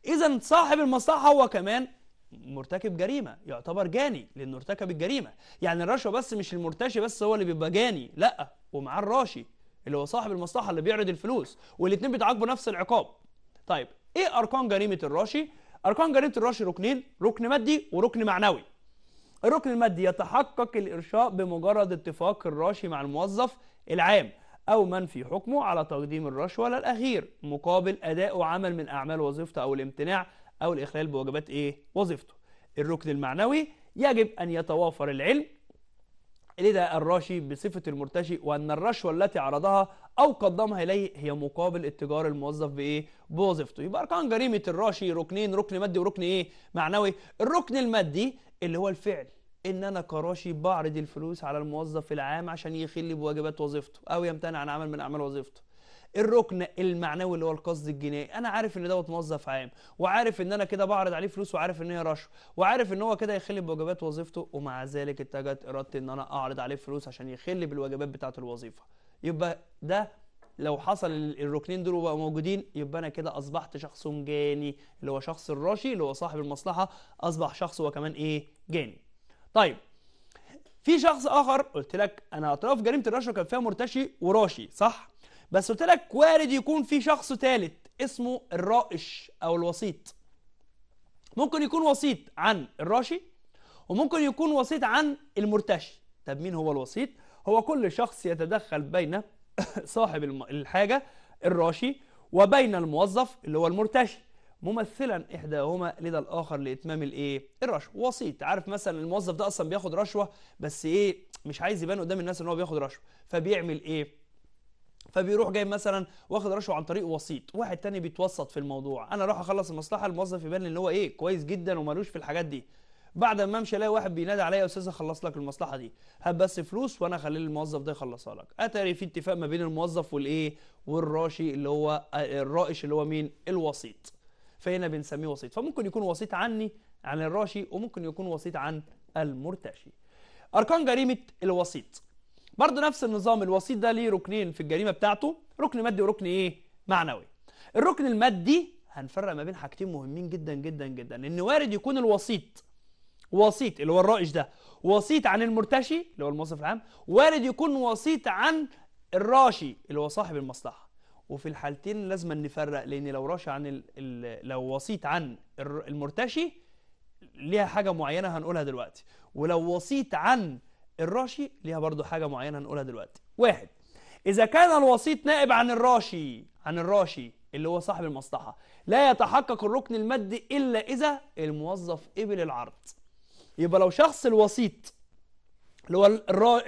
إذا صاحب المصلحة هو كمان مرتكب جريمة يعتبر جاني لأنه ارتكب الجريمة يعني الرشوة بس مش المرتشي بس هو اللي بيبقى جاني لأ ومعاه الراشي اللي هو صاحب المصلحة اللي بيعرض الفلوس والاتنين بيتعاقبوا نفس العقاب طيب إيه أركان جريمة الراشي؟ أركان جريمة الراشي ركنين ركن مادي وركن معنوي الركن المادي يتحقق الإرشاء بمجرد اتفاق الراشي مع الموظف العام أو من في حكمه على تقديم الرشوة للأخير مقابل أداء عمل من أعمال وظيفته أو الامتناع أو الإخلال بواجبات إيه؟ وظيفته الركن المعنوي يجب أن يتوافر العلم لدى الراشي بصفة المرتشي وأن الرشوة التي عرضها أو قدمها إليه هي مقابل اتجار الموظف بإيه؟ بوظيفته يبقى أركان جريمة الراشي ركنين ركن مادي وركن إيه؟ معنوي الركن المادي اللي هو الفعل ان انا كراشي بعرض الفلوس على الموظف العام عشان يخل بواجبات وظيفته او يمتنع عن عمل من اعمال وظيفته الركن المعنوي اللي هو القصد الجنائي انا عارف ان دوت موظف عام وعارف ان انا كده بعرض عليه فلوس وعارف ان هي رشوه وعارف ان هو كده يخل بواجبات وظيفته ومع ذلك اتجهت ارادتي ان انا اعرض عليه فلوس عشان يخل بالواجبات بتاعه الوظيفه يبقى ده لو حصل الركنين دول وبقوا موجودين يبقى انا كده اصبحت شخص جاني اللي هو شخص الراشي اللي هو صاحب المصلحه اصبح شخص هو كمان ايه جاني طيب في شخص اخر قلت لك انا اطراف جريمه الرشوه كان فيها مرتشي وراشي صح بس قلت لك وارد يكون في شخص ثالث اسمه الرائش او الوسيط ممكن يكون وسيط عن الراشي وممكن يكون وسيط عن المرتشي طب مين هو الوسيط هو كل شخص يتدخل بين صاحب الحاجه الراشي وبين الموظف اللي هو المرتشي ممثلا إحداهما لدى الآخر لإتمام الإيه؟ الرشوة وسيط عارف مثلا الموظف ده أصلا بياخد رشوة بس إيه مش عايز يبان قدام الناس إن هو بياخد رشوة فبيعمل إيه؟ فبيروح جاي مثلا واخد رشوه عن طريق وسيط واحد تاني بيتوسط في الموضوع انا اروح اخلص المصلحه الموظف يبان ان هو ايه كويس جدا ومالوش في الحاجات دي بعد ما امشي الاقي واحد بينادي عليا يا استاذ اخلص لك المصلحه دي هات بس فلوس وانا اخلي الموظف ده يخلصها لك اتاري في اتفاق ما بين الموظف والايه والراشي اللي هو آه، الرائش اللي هو مين الوسيط فهنا بنسميه وسيط فممكن يكون وسيط عني عن الراشي وممكن يكون وسيط عن المرتشي اركان جريمه الوسيط برضه نفس النظام الوسيط ده ليه ركنين في الجريمه بتاعته ركن مادي وركن ايه معنوي الركن المادي هنفرق ما بين حاجتين مهمين جدا جدا جدا ان وارد يكون الوسيط وسيط اللي هو الرائج ده وسيط عن المرتشي اللي هو الموظف العام وارد يكون وسيط عن الراشي اللي هو صاحب المصلحه وفي الحالتين لازم نفرق لان لو راشي عن الـ الـ لو وسيط عن المرتشي ليها حاجه معينه هنقولها دلوقتي ولو وسيط عن الراشي ليها برضو حاجه معينه هنقولها دلوقتي واحد اذا كان الوسيط نائب عن الراشي عن الراشي اللي هو صاحب المصلحه لا يتحقق الركن المادي الا اذا الموظف قبل العرض يبقى لو شخص الوسيط اللي هو الرا...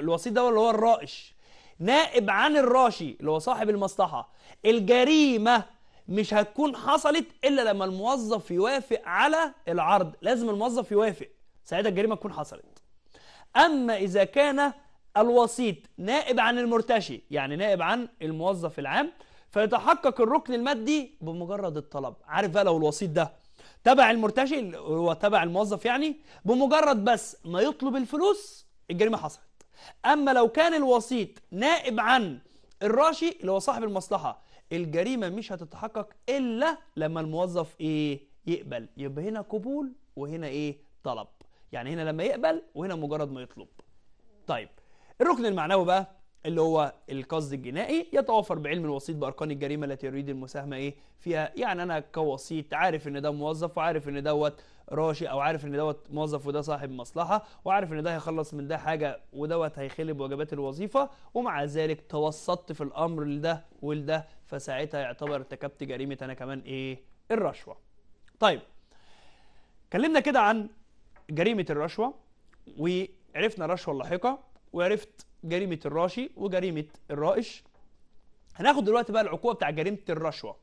الوسيط ده اللي هو الرائش نائب عن الراشي اللي هو صاحب المصلحة الجريمة مش هتكون حصلت إلا لما الموظف يوافق على العرض لازم الموظف يوافق ساعتها الجريمة تكون حصلت أما إذا كان الوسيط نائب عن المرتشي يعني نائب عن الموظف العام فيتحقق الركن المادي بمجرد الطلب عارف بقى لو الوسيط ده تبع المرتشي هو تبع الموظف يعني بمجرد بس ما يطلب الفلوس الجريمة حصلت أما لو كان الوسيط نائب عن الراشي اللي هو صاحب المصلحة الجريمة مش هتتحقق إلا لما الموظف إيه يقبل يبقى هنا قبول وهنا إيه طلب يعني هنا لما يقبل وهنا مجرد ما يطلب طيب الركن المعنوي بقى اللي هو القصد الجنائي يتوافر بعلم الوسيط باركان الجريمه التي يريد المساهمه ايه فيها يعني انا كوسيط عارف ان ده موظف وعارف ان دوت راشي او عارف ان دوت موظف وده صاحب مصلحه وعارف ان ده هيخلص من ده حاجه ودوت هيخلب بواجبات الوظيفه ومع ذلك توسطت في الامر لده ولده فساعتها يعتبر ارتكبت جريمه انا كمان ايه الرشوه طيب اتكلمنا كده عن جريمه الرشوه وعرفنا الرشوه اللاحقه وعرفت جريمه الراشي وجريمه الرائش هناخد دلوقتي بقى العقوبه بتاع جريمه الرشوه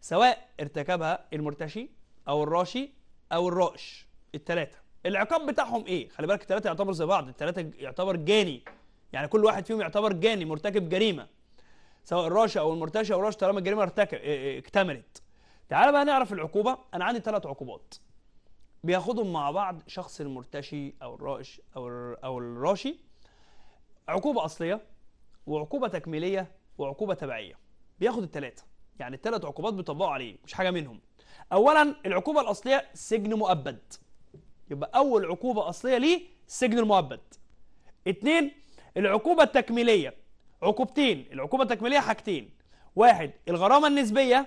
سواء ارتكبها المرتشي او الراشي او الرائش الثلاثه العقاب بتاعهم ايه خلي بالك الثلاثه يعتبر زي بعض الثلاثه يعتبر جاني يعني كل واحد فيهم يعتبر جاني مرتكب جريمه سواء الراشي او المرتشي او الراشي طالما الجريمه ارتكب آه، آه، اكتملت تعال بقى نعرف العقوبه انا عندي ثلاث عقوبات بياخدهم مع بعض شخص المرتشي او الرائش او او الراشي عقوبة أصلية وعقوبة تكميلية وعقوبة تبعية بياخد التلاتة يعني التلات عقوبات بيطبقوا عليه مش حاجة منهم أولا العقوبة الأصلية سجن مؤبد يبقى أول عقوبة أصلية ليه السجن المؤبد اتنين العقوبة التكميلية عقوبتين العقوبة التكميلية حاجتين واحد الغرامة النسبية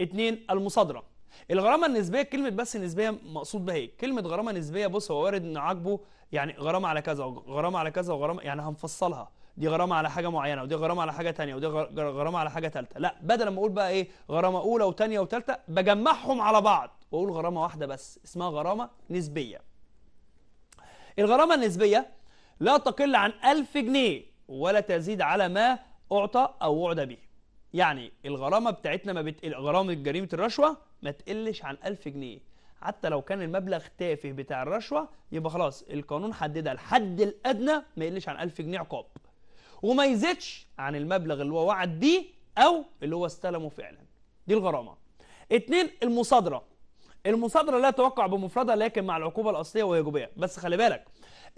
اتنين المصادرة الغرامه النسبيه كلمه بس نسبيه مقصود بها ايه كلمه غرامه نسبيه بص هو وارد ان عاجبه يعني غرامه على كذا وغرامه على كذا وغرامه يعني هنفصلها دي غرامه على حاجه معينه ودي غرامه على حاجه ثانيه ودي غرامه على حاجه ثالثه لا بدل ما اقول بقى ايه غرامه اولى وثانيه وثالثه بجمعهم على بعض واقول غرامه واحده بس اسمها غرامه نسبيه الغرامه النسبيه لا تقل عن 1000 جنيه ولا تزيد على ما اعطى او وعد به يعني الغرامه بتاعتنا ما بتقل غرامه جريمه الرشوه ما تقلش عن 1000 جنيه حتى لو كان المبلغ تافه بتاع الرشوه يبقى خلاص القانون حددها الحد الادنى ما يقلش عن 1000 جنيه عقاب وما يزيدش عن المبلغ اللي هو وعد بيه او اللي هو استلمه فعلا دي الغرامه اتنين المصادره المصادره لا توقع بمفردها لكن مع العقوبه الاصليه وهي بس خلي بالك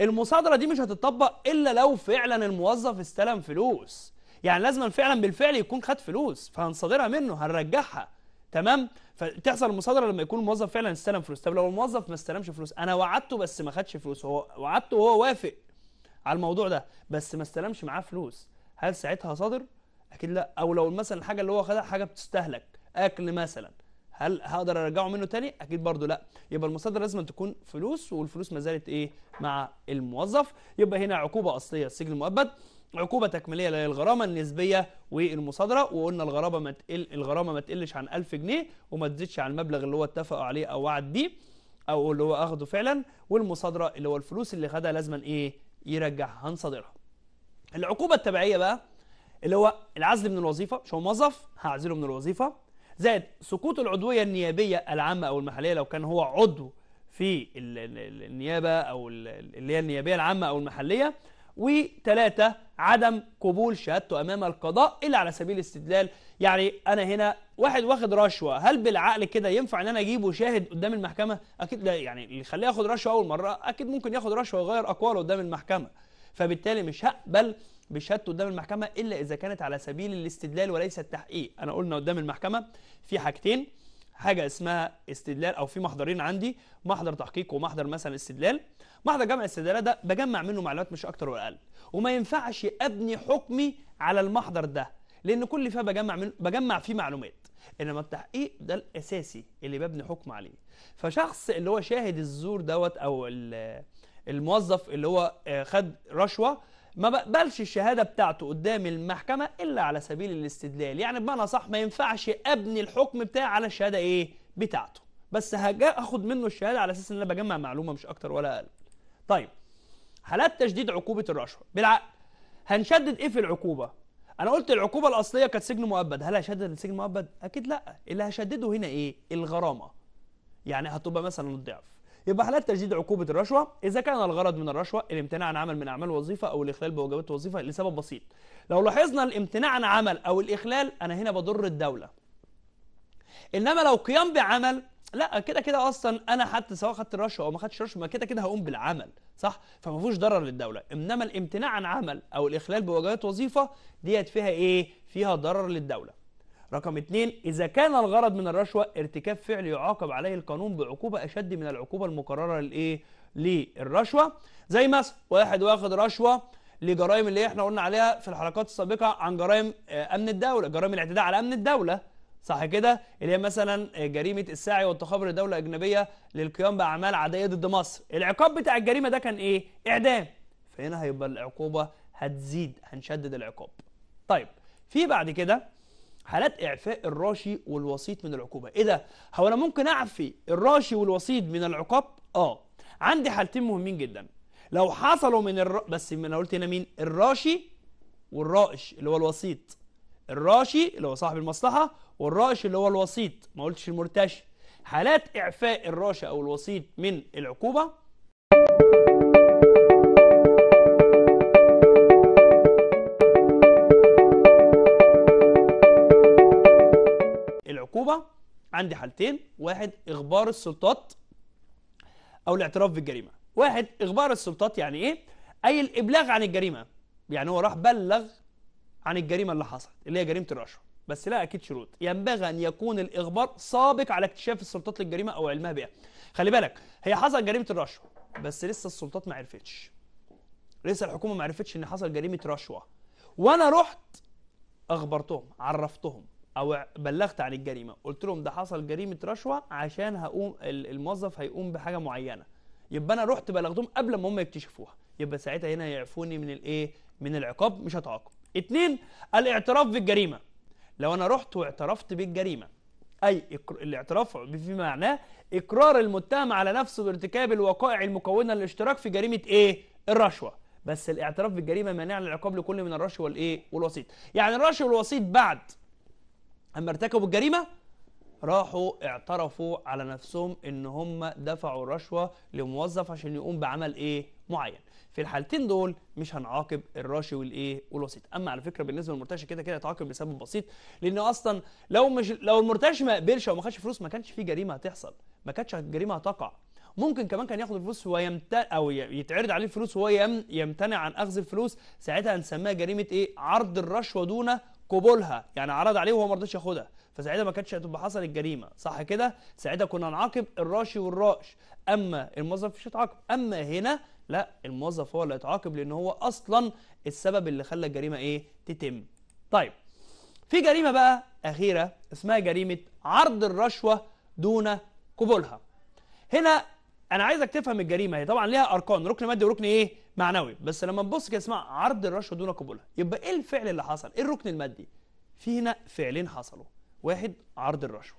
المصادره دي مش هتطبق الا لو فعلا الموظف استلم فلوس يعني لازم فعلا بالفعل يكون خد فلوس فهنصادرها منه هنرجعها تمام فتحصل المصادره لما يكون الموظف فعلا استلم فلوس طب لو الموظف ما استلمش فلوس انا وعدته بس ما خدش فلوس هو وعدته وهو وافق على الموضوع ده بس ما استلمش معاه فلوس هل ساعتها صادر اكيد لا او لو مثلا الحاجه اللي هو خدها حاجه بتستهلك اكل مثلا هل هقدر ارجعه منه تاني اكيد برضو لا يبقى المصادر لازم تكون فلوس والفلوس ما زالت ايه مع الموظف يبقى هنا عقوبه اصليه السجن المؤبد عقوبة تكميلية للغرامة النسبية والمصادرة وقلنا الغرامة ما تقل الغرامة ما تقلش عن 1000 جنيه وما تزيدش عن المبلغ اللي هو اتفقوا عليه أو وعد بيه أو اللي هو أخده فعلا والمصادرة اللي هو الفلوس اللي خدها لازما إيه يرجعها هنصادرها العقوبة التبعية بقى اللي هو العزل من الوظيفة مش هو موظف هعزله من الوظيفة زائد سقوط العضوية النيابية العامة أو المحلية لو كان هو عضو في النيابة أو اللي هي النيابية العامة أو المحلية وثلاثة عدم قبول شهادته أمام القضاء إلا على سبيل الاستدلال يعني أنا هنا واحد واخد رشوة هل بالعقل كده ينفع إن أنا أجيبه شاهد قدام المحكمة؟ أكيد لا يعني اللي يخليه ياخد رشوة أول مرة أكيد ممكن ياخد رشوة ويغير أقواله قدام المحكمة فبالتالي مش هقبل بشهادته قدام المحكمة إلا إذا كانت على سبيل الاستدلال وليس التحقيق أنا قلنا قدام المحكمة في حاجتين حاجه اسمها استدلال او في محضرين عندي محضر تحقيق ومحضر مثلا استدلال محضر جمع الاستدلالات ده بجمع منه معلومات مش اكتر ولا اقل وما ينفعش ابني حكمي على المحضر ده لان كل فيها بجمع من بجمع فيه معلومات انما التحقيق ده الاساسي اللي ببني حكم عليه فشخص اللي هو شاهد الزور دوت او الموظف اللي هو آه، خد رشوه ما بقبلش الشهادة بتاعته قدام المحكمة إلا على سبيل الاستدلال يعني بمعنى صح ما ينفعش أبني الحكم بتاعي على الشهادة إيه بتاعته بس هاخد أخد منه الشهادة على أساس إن أنا بجمع معلومة مش أكتر ولا أقل طيب حالات تشديد عقوبة الرشوة بالعقل هنشدد إيه في العقوبة أنا قلت العقوبة الأصلية كانت سجن مؤبد هل هشدد السجن مؤبد أكيد لأ اللي هشدده هنا إيه الغرامة يعني هتبقى مثلا الضعف يبقى حالات تجديد عقوبه الرشوه اذا كان الغرض من الرشوه الامتناع عن عمل من اعمال وظيفه او الاخلال بواجبات وظيفه لسبب بسيط لو لاحظنا الامتناع عن عمل او الاخلال انا هنا بضر الدوله انما لو قيام بعمل لا كده كده اصلا انا حتى سواء خدت رشوه او ما خدتش رشوه ما كده كده هقوم بالعمل صح فما فيهوش ضرر للدوله انما الامتناع عن عمل او الاخلال بواجبات وظيفه ديت فيها ايه فيها ضرر للدوله رقم اثنين إذا كان الغرض من الرشوة ارتكاب فعل يعاقب عليه القانون بعقوبة أشد من العقوبة المقررة للإيه؟ للرشوة زي مثلا واحد واخد رشوة لجرائم اللي احنا قلنا عليها في الحلقات السابقة عن جرائم آه، أمن الدولة جرائم الاعتداء على أمن الدولة صح كده اللي هي مثلا آه، جريمه السعي والتخابر لدوله اجنبيه للقيام باعمال عدائيه ضد مصر العقاب بتاع الجريمه ده كان ايه اعدام فهنا هيبقى العقوبه هتزيد هنشدد العقاب طيب في بعد كده حالات إعفاء الراشي والوسيط من العقوبة إيه ده؟ هو أنا ممكن أعفي الراشي والوسيط من العقاب؟ آه عندي حالتين مهمين جدا لو حصلوا من الر... بس أنا قلت هنا مين؟ الراشي والرائش اللي هو الوسيط الراشي اللي هو صاحب المصلحة والرائش اللي هو الوسيط ما قلتش المرتشي حالات إعفاء الراشي أو الوسيط من العقوبة النهارده عندي حالتين واحد اخبار السلطات او الاعتراف بالجريمه واحد اخبار السلطات يعني ايه اي الابلاغ عن الجريمه يعني هو راح بلغ عن الجريمه اللي حصلت اللي هي جريمه الرشوه بس لا اكيد شروط ينبغي ان يكون الاخبار سابق على اكتشاف السلطات للجريمه او علمها بها خلي بالك هي حصل جريمه الرشوه بس لسه السلطات ما عرفتش لسه الحكومه ما عرفتش ان حصل جريمه رشوه وانا رحت اخبرتهم عرفتهم او بلغت عن الجريمه قلت لهم ده حصل جريمه رشوه عشان هقوم الموظف هيقوم بحاجه معينه يبقى انا رحت بلغتهم قبل ما هم يكتشفوها يبقى ساعتها هنا يعفوني من الايه من العقاب مش هتعاقب اتنين الاعتراف بالجريمه لو انا رحت واعترفت بالجريمه اي الاعتراف في معناه اقرار المتهم على نفسه بارتكاب الوقائع المكونه للاشتراك في جريمه ايه الرشوه بس الاعتراف بالجريمه مانع للعقاب لكل من الرشوه والايه والوسيط يعني الرشوه والوسيط بعد أما ارتكبوا الجريمة راحوا اعترفوا على نفسهم ان هم دفعوا رشوه لموظف عشان يقوم بعمل ايه معين في الحالتين دول مش هنعاقب الراشي والايه والوسيط اما على فكره بالنسبه للمرتشي كده كده هيتعاقب لسبب بسيط لان اصلا لو مش لو المرتشي ما قبلش او ما خدش فلوس ما كانش في جريمه هتحصل ما كانتش الجريمه هتقع ممكن كمان كان ياخد الفلوس ويمت او يتعرض عليه الفلوس وهو يمتنع عن اخذ الفلوس ساعتها هنسميها جريمه ايه عرض الرشوه دون قبولها يعني عرض عليه وهو ما رضاش ياخدها فساعتها ما كانتش هتبقى حصل الجريمه صح كده ساعتها كنا نعاقب الراشي والراش اما الموظف مش هيتعاقب اما هنا لا الموظف هو اللي هيتعاقب لان هو اصلا السبب اللي خلى الجريمه ايه تتم طيب في جريمه بقى اخيره اسمها جريمه عرض الرشوه دون قبولها هنا انا عايزك تفهم الجريمه هي طبعا ليها اركان ركن مادي وركن ايه معنوي بس لما نبص كده اسمها عرض الرشوه دون قبولها يبقى ايه الفعل اللي حصل ايه الركن المادي في هنا فعلين حصلوا واحد عرض الرشوه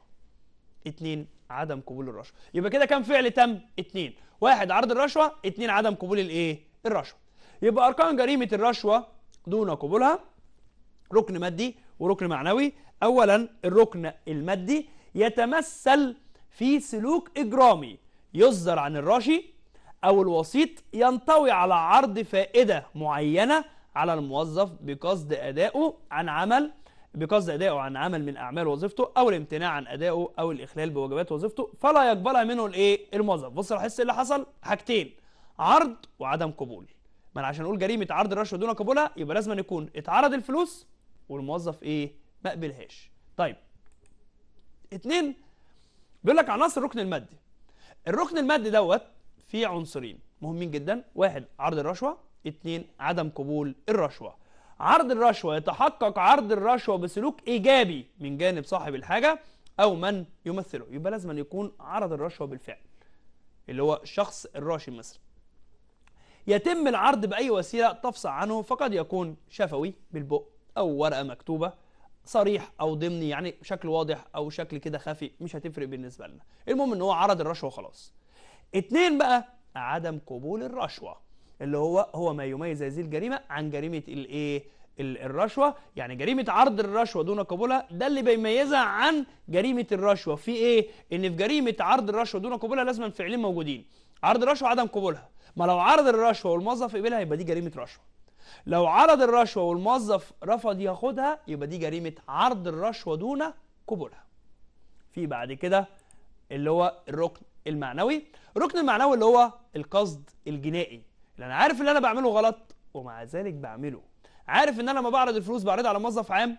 اتنين عدم قبول الرشوه يبقى كده كم فعل تم اتنين واحد عرض الرشوه اتنين عدم قبول الايه الرشوه يبقى اركان جريمه الرشوه دون قبولها ركن مادي وركن معنوي اولا الركن المادي يتمثل في سلوك اجرامي يصدر عن الراشي أو الوسيط ينطوي على عرض فائدة معينة على الموظف بقصد أدائه عن عمل بقصد أدائه عن عمل من أعمال وظيفته أو الامتناع عن أدائه أو الإخلال بواجبات وظيفته فلا يقبلها منه الإيه؟ الموظف بص الحس اللي حصل حاجتين عرض وعدم قبول ما أنا عشان أقول جريمة عرض الرشوة دون قبولها يبقى لازم يكون اتعرض الفلوس والموظف إيه؟ ما قبلهاش طيب اتنين بيقول لك عناصر الركن المادي الركن المادي دوت في عنصرين مهمين جدا واحد عرض الرشوة اتنين عدم قبول الرشوة عرض الرشوة يتحقق عرض الرشوة بسلوك إيجابي من جانب صاحب الحاجة أو من يمثله يبقى لازم يكون عرض الرشوة بالفعل اللي هو الشخص الراشي مثلا يتم العرض بأي وسيلة تفصح عنه فقد يكون شفوي بالبق أو ورقة مكتوبة صريح أو ضمني يعني شكل واضح أو شكل كده خفي مش هتفرق بالنسبة لنا المهم إن هو عرض الرشوة خلاص اتنين بقى عدم قبول الرشوة اللي هو هو ما يميز هذه الجريمة عن جريمة الايه الرشوة يعني جريمة عرض الرشوة دون قبولها ده اللي بيميزها عن جريمة الرشوة في ايه ان في جريمة عرض الرشوة دون قبولها لازم فعلين موجودين عرض الرشوة وعدم قبولها ما لو عرض الرشوة والموظف قبلها يبقى دي جريمة رشوة لو عرض الرشوة والموظف رفض ياخدها يبقى دي جريمة عرض الرشوة دون قبولها في بعد كده اللي هو الركن المعنوي الركن المعنوي اللي هو القصد الجنائي اللي انا عارف اللي انا بعمله غلط ومع ذلك بعمله عارف ان انا لما بعرض الفلوس بعرضها على موظف عام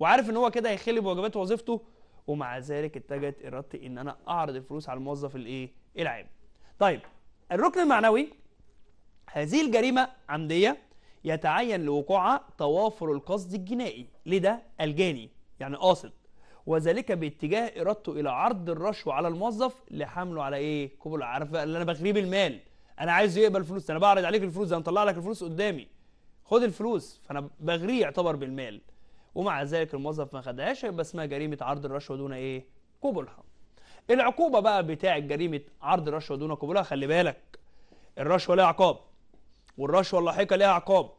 وعارف ان هو كده هيخل بواجبات وظيفته ومع ذلك اتجهت ارادتي ان انا اعرض الفلوس على الموظف الايه العام طيب الركن المعنوي هذه الجريمه عمديه يتعين لوقوعها توافر القصد الجنائي لده الجاني يعني قاصد وذلك باتجاه إرادته إلى عرض الرشوة على الموظف لحمله على إيه؟ عارف بقى اللي أنا بغريب المال أنا عايزه يقبل فلوس أنا بعرض عليك الفلوس أنا طلع لك الفلوس قدامي خد الفلوس فأنا بغريه يعتبر بالمال ومع ذلك الموظف ما خدهاش يبقى اسمها جريمة عرض الرشوة دون إيه؟ قبولها العقوبة بقى بتاع جريمة عرض الرشوة دون قبولها خلي بالك الرشوة ليها عقاب والرشوة اللاحقة ليها عقاب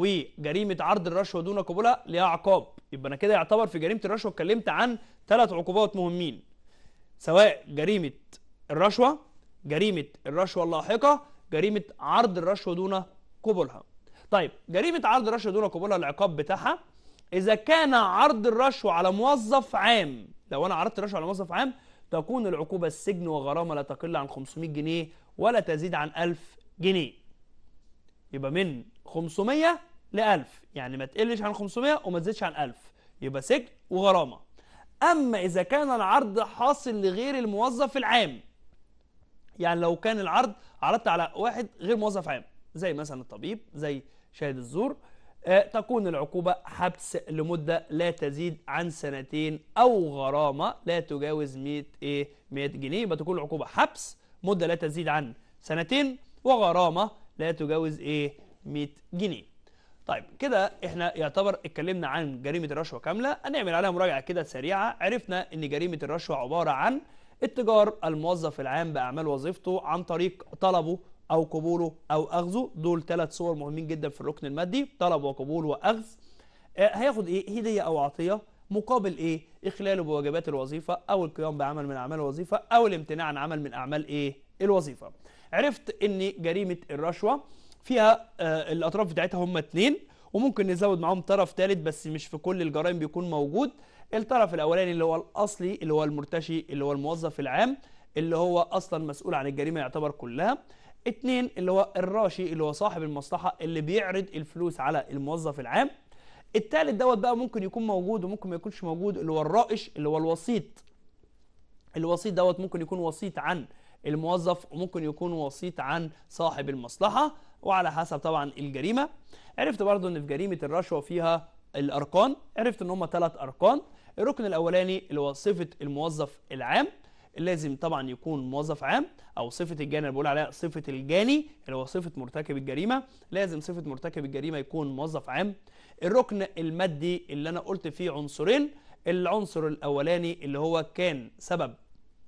وجريمه عرض الرشوه دون قبولها ليها عقاب يبقى انا كده يعتبر في جريمه الرشوه اتكلمت عن ثلاث عقوبات مهمين سواء جريمه الرشوه جريمه الرشوه اللاحقه جريمه عرض الرشوه دون قبولها طيب جريمه عرض الرشوه دون قبولها العقاب بتاعها اذا كان عرض الرشوه على موظف عام لو انا عرضت الرشوه على موظف عام تكون العقوبه السجن وغرامه لا تقل عن 500 جنيه ولا تزيد عن 1000 جنيه يبقى من 500 ل 1000 يعني ما تقلش عن 500 وما تزيدش عن 1000 يبقى سجن وغرامة أما إذا كان العرض حاصل لغير الموظف العام يعني لو كان العرض عرضت على واحد غير موظف عام زي مثلا الطبيب زي شاهد الزور آه، تكون العقوبة حبس لمدة لا تزيد عن سنتين أو غرامة لا تجاوز 100 إيه 100 جنيه يبقى تكون العقوبة حبس مدة لا تزيد عن سنتين وغرامة لا تجاوز ايه 100 جنيه طيب كده احنا يعتبر اتكلمنا عن جريمه الرشوه كامله هنعمل عليها مراجعه كده سريعه عرفنا ان جريمه الرشوه عباره عن اتجار الموظف العام باعمال وظيفته عن طريق طلبه او قبوله او اخذه دول ثلاث صور مهمين جدا في الركن المادي طلب وقبول واخذ آه، هياخد ايه هديه او عطيه مقابل ايه اخلاله بواجبات الوظيفه او القيام بعمل من اعمال الوظيفه او الامتناع عن عمل من اعمال ايه الوظيفه عرفت ان جريمه الرشوه فيها آه، الاطراف بتاعتها هم اتنين وممكن نزود معاهم طرف ثالث بس مش في كل الجرائم بيكون موجود الطرف الاولاني اللي هو الاصلي اللي هو المرتشي اللي هو الموظف العام اللي هو اصلا مسؤول عن الجريمه يعتبر كلها اتنين اللي هو الراشي اللي هو صاحب المصلحه اللي بيعرض الفلوس على الموظف العام التالت دوت بقى ممكن يكون موجود وممكن ما يكونش موجود اللي هو الرائش اللي هو الوسيط الوسيط دوت ممكن يكون وسيط عن الموظف وممكن يكون وسيط عن صاحب المصلحة وعلى حسب طبعا الجريمة عرفت برضو ان في جريمة الرشوة فيها الأرقام عرفت ان هم ثلاث أرقام الركن الأولاني اللي هو صفة الموظف العام لازم طبعا يكون موظف عام او صفه الجاني اللي بقول عليها صفه الجاني اللي هو صفه مرتكب الجريمه لازم صفه مرتكب الجريمه يكون موظف عام الركن المادي اللي انا قلت فيه عنصرين العنصر الاولاني اللي هو كان سبب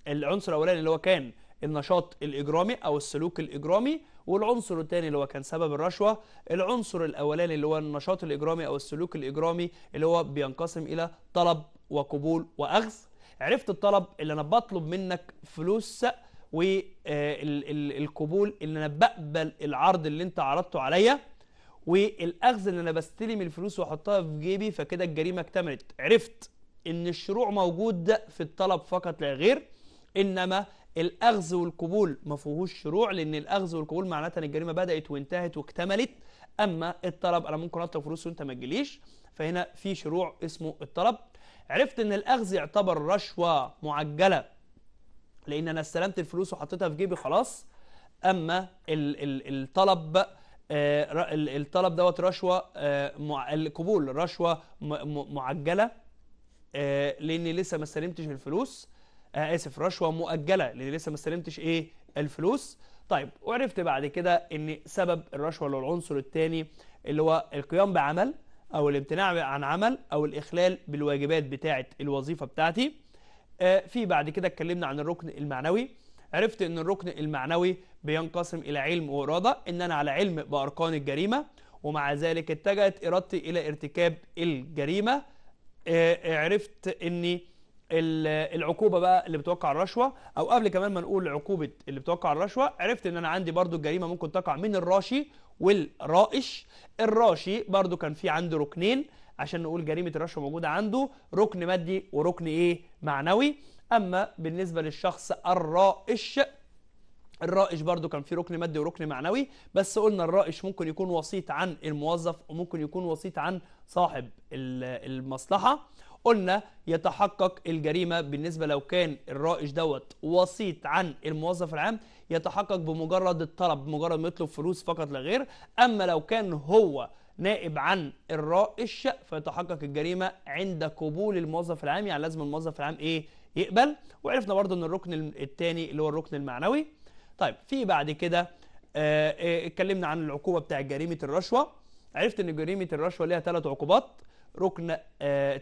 العنصر الاولاني اللي هو كان النشاط الاجرامي او السلوك الاجرامي والعنصر الثاني اللي هو كان سبب الرشوه العنصر الاولاني اللي هو النشاط الاجرامي او السلوك الاجرامي اللي هو بينقسم الى طلب وقبول واخذ عرفت الطلب اللي انا بطلب منك فلوس والقبول آه، اللي انا بقبل العرض اللي انت عرضته عليا والاخذ ان انا بستلم الفلوس واحطها في جيبي فكده الجريمه اكتملت عرفت ان الشروع موجود في الطلب فقط لا غير انما الاخذ والقبول ما فيهوش شروع لان الاخذ والقبول معناتها ان الجريمه بدات وانتهت واكتملت اما الطلب انا ممكن اطلب فلوس وانت ما تجيليش فهنا في شروع اسمه الطلب عرفت ان الاخذ يعتبر رشوه معجله لان انا استلمت الفلوس وحطيتها في جيبي خلاص اما الـ الـ الطلب آه الطلب دوت رشوه آه مع القبول رشوه معجله آه لاني لسه ما استلمتش الفلوس آه، اسف رشوه مؤجله لان لسه ما استلمتش ايه الفلوس طيب وعرفت بعد كده ان سبب الرشوه اللي هو العنصر الثاني اللي هو القيام بعمل او الامتناع عن عمل او الاخلال بالواجبات بتاعه الوظيفه بتاعتي آه، في بعد كده اتكلمنا عن الركن المعنوي عرفت ان الركن المعنوي بينقسم الى علم واراده ان انا على علم باركان الجريمه ومع ذلك اتجهت ارادتي الى ارتكاب الجريمه آه، عرفت اني العقوبه بقى اللي بتوقع الرشوه او قبل كمان ما نقول عقوبه اللي بتوقع الرشوه عرفت ان انا عندي برضو الجريمه ممكن تقع من الراشي والرائش الراشي برضو كان في عنده ركنين عشان نقول جريمه الرشوه موجوده عنده ركن مادي وركن ايه معنوي اما بالنسبه للشخص الرائش الرائش برضو كان في ركن مادي وركن معنوي بس قلنا الرائش ممكن يكون وسيط عن الموظف وممكن يكون وسيط عن صاحب المصلحه قلنا يتحقق الجريمة بالنسبة لو كان الرائش دوت وسيط عن الموظف العام يتحقق بمجرد الطلب بمجرد ما يطلب فلوس فقط لا غير أما لو كان هو نائب عن الرائش فيتحقق الجريمة عند قبول الموظف العام يعني لازم الموظف العام إيه يقبل وعرفنا برضو ان الركن الثاني اللي هو الركن المعنوي طيب في بعد كده آه، آه، اتكلمنا عن العقوبة بتاع جريمة الرشوة عرفت ان جريمة الرشوة ليها ثلاث عقوبات ركن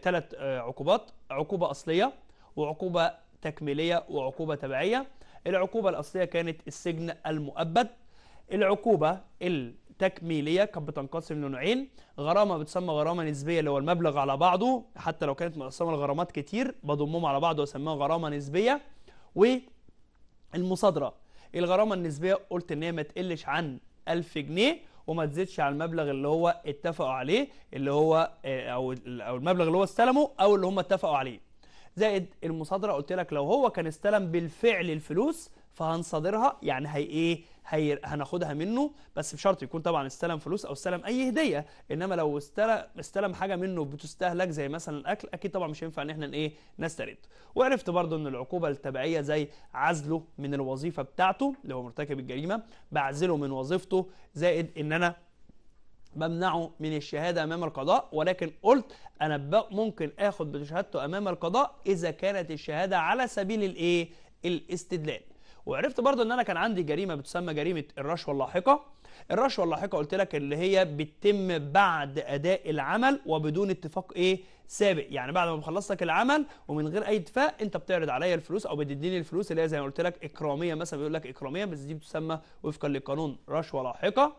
ثلاث آه، آه، عقوبات عقوبة أصلية وعقوبة تكميلية وعقوبة تبعية العقوبة الأصلية كانت السجن المؤبد العقوبة التكميلية كانت بتنقسم لنوعين غرامة بتسمى غرامة نسبية اللي هو المبلغ على بعضه حتى لو كانت مقسمة لغرامات كتير بضمهم على بعض واسميها غرامة نسبية والمصادرة الغرامة النسبية قلت إن هي ما تقلش عن 1000 جنيه وما تزيدش على المبلغ اللي هو اتفقوا عليه اللي هو آه، او او المبلغ اللي هو استلمه او اللي هم اتفقوا عليه زائد المصادره قلت لك لو هو كان استلم بالفعل الفلوس فهنصادرها يعني هي ايه هناخدها منه بس بشرط يكون طبعا استلم فلوس او استلم اي هديه انما لو استلم حاجه منه بتستهلك زي مثلا الاكل اكيد طبعا مش هينفع ان احنا ايه نسترد وعرفت برضو ان العقوبه التبعيه زي عزله من الوظيفه بتاعته اللي هو مرتكب الجريمه بعزله من وظيفته زائد ان انا بمنعه من الشهاده امام القضاء ولكن قلت انا ممكن اخد بشهادته امام القضاء اذا كانت الشهاده على سبيل الايه الاستدلال وعرفت برضو ان انا كان عندي جريمه بتسمى جريمه الرشوه اللاحقه الرشوه اللاحقه قلت لك اللي هي بتتم بعد اداء العمل وبدون اتفاق ايه سابق يعني بعد ما بخلص لك العمل ومن غير اي اتفاق انت بتعرض عليا الفلوس او بتديني الفلوس اللي هي زي ما قلت لك اكراميه مثلا بيقول لك اكراميه بس دي بتسمى وفقا للقانون رشوه لاحقه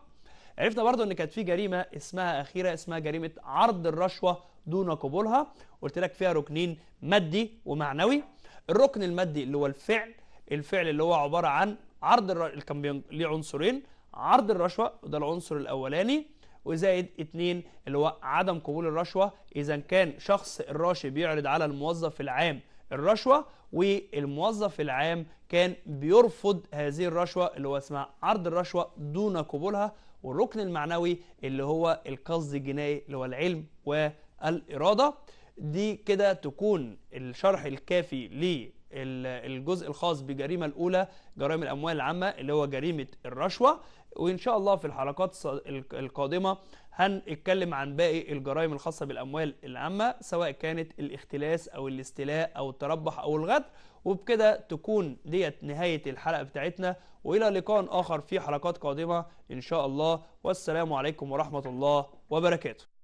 عرفنا برضو ان كانت في جريمه اسمها اخيره اسمها جريمه عرض الرشوه دون قبولها قلت لك فيها ركنين مادي ومعنوي الركن المادي اللي هو الفعل الفعل اللي هو عباره عن عرض الر... كان ليه عنصرين عرض الرشوه وده العنصر الاولاني وزائد اتنين اللي هو عدم قبول الرشوه اذا كان شخص الراشي بيعرض على الموظف العام الرشوه والموظف العام كان بيرفض هذه الرشوه اللي هو اسمها عرض الرشوه دون قبولها والركن المعنوي اللي هو القصد الجنائي اللي هو العلم والاراده دي كده تكون الشرح الكافي الجزء الخاص بالجريمة الأولى جرائم الأموال العامة اللي هو جريمة الرشوة وإن شاء الله في الحلقات القادمة هنتكلم عن باقي الجرائم الخاصة بالأموال العامة سواء كانت الاختلاس أو الاستيلاء أو التربح أو الغدر وبكده تكون ديت نهاية الحلقة بتاعتنا وإلى لقاء آخر في حلقات قادمة إن شاء الله والسلام عليكم ورحمة الله وبركاته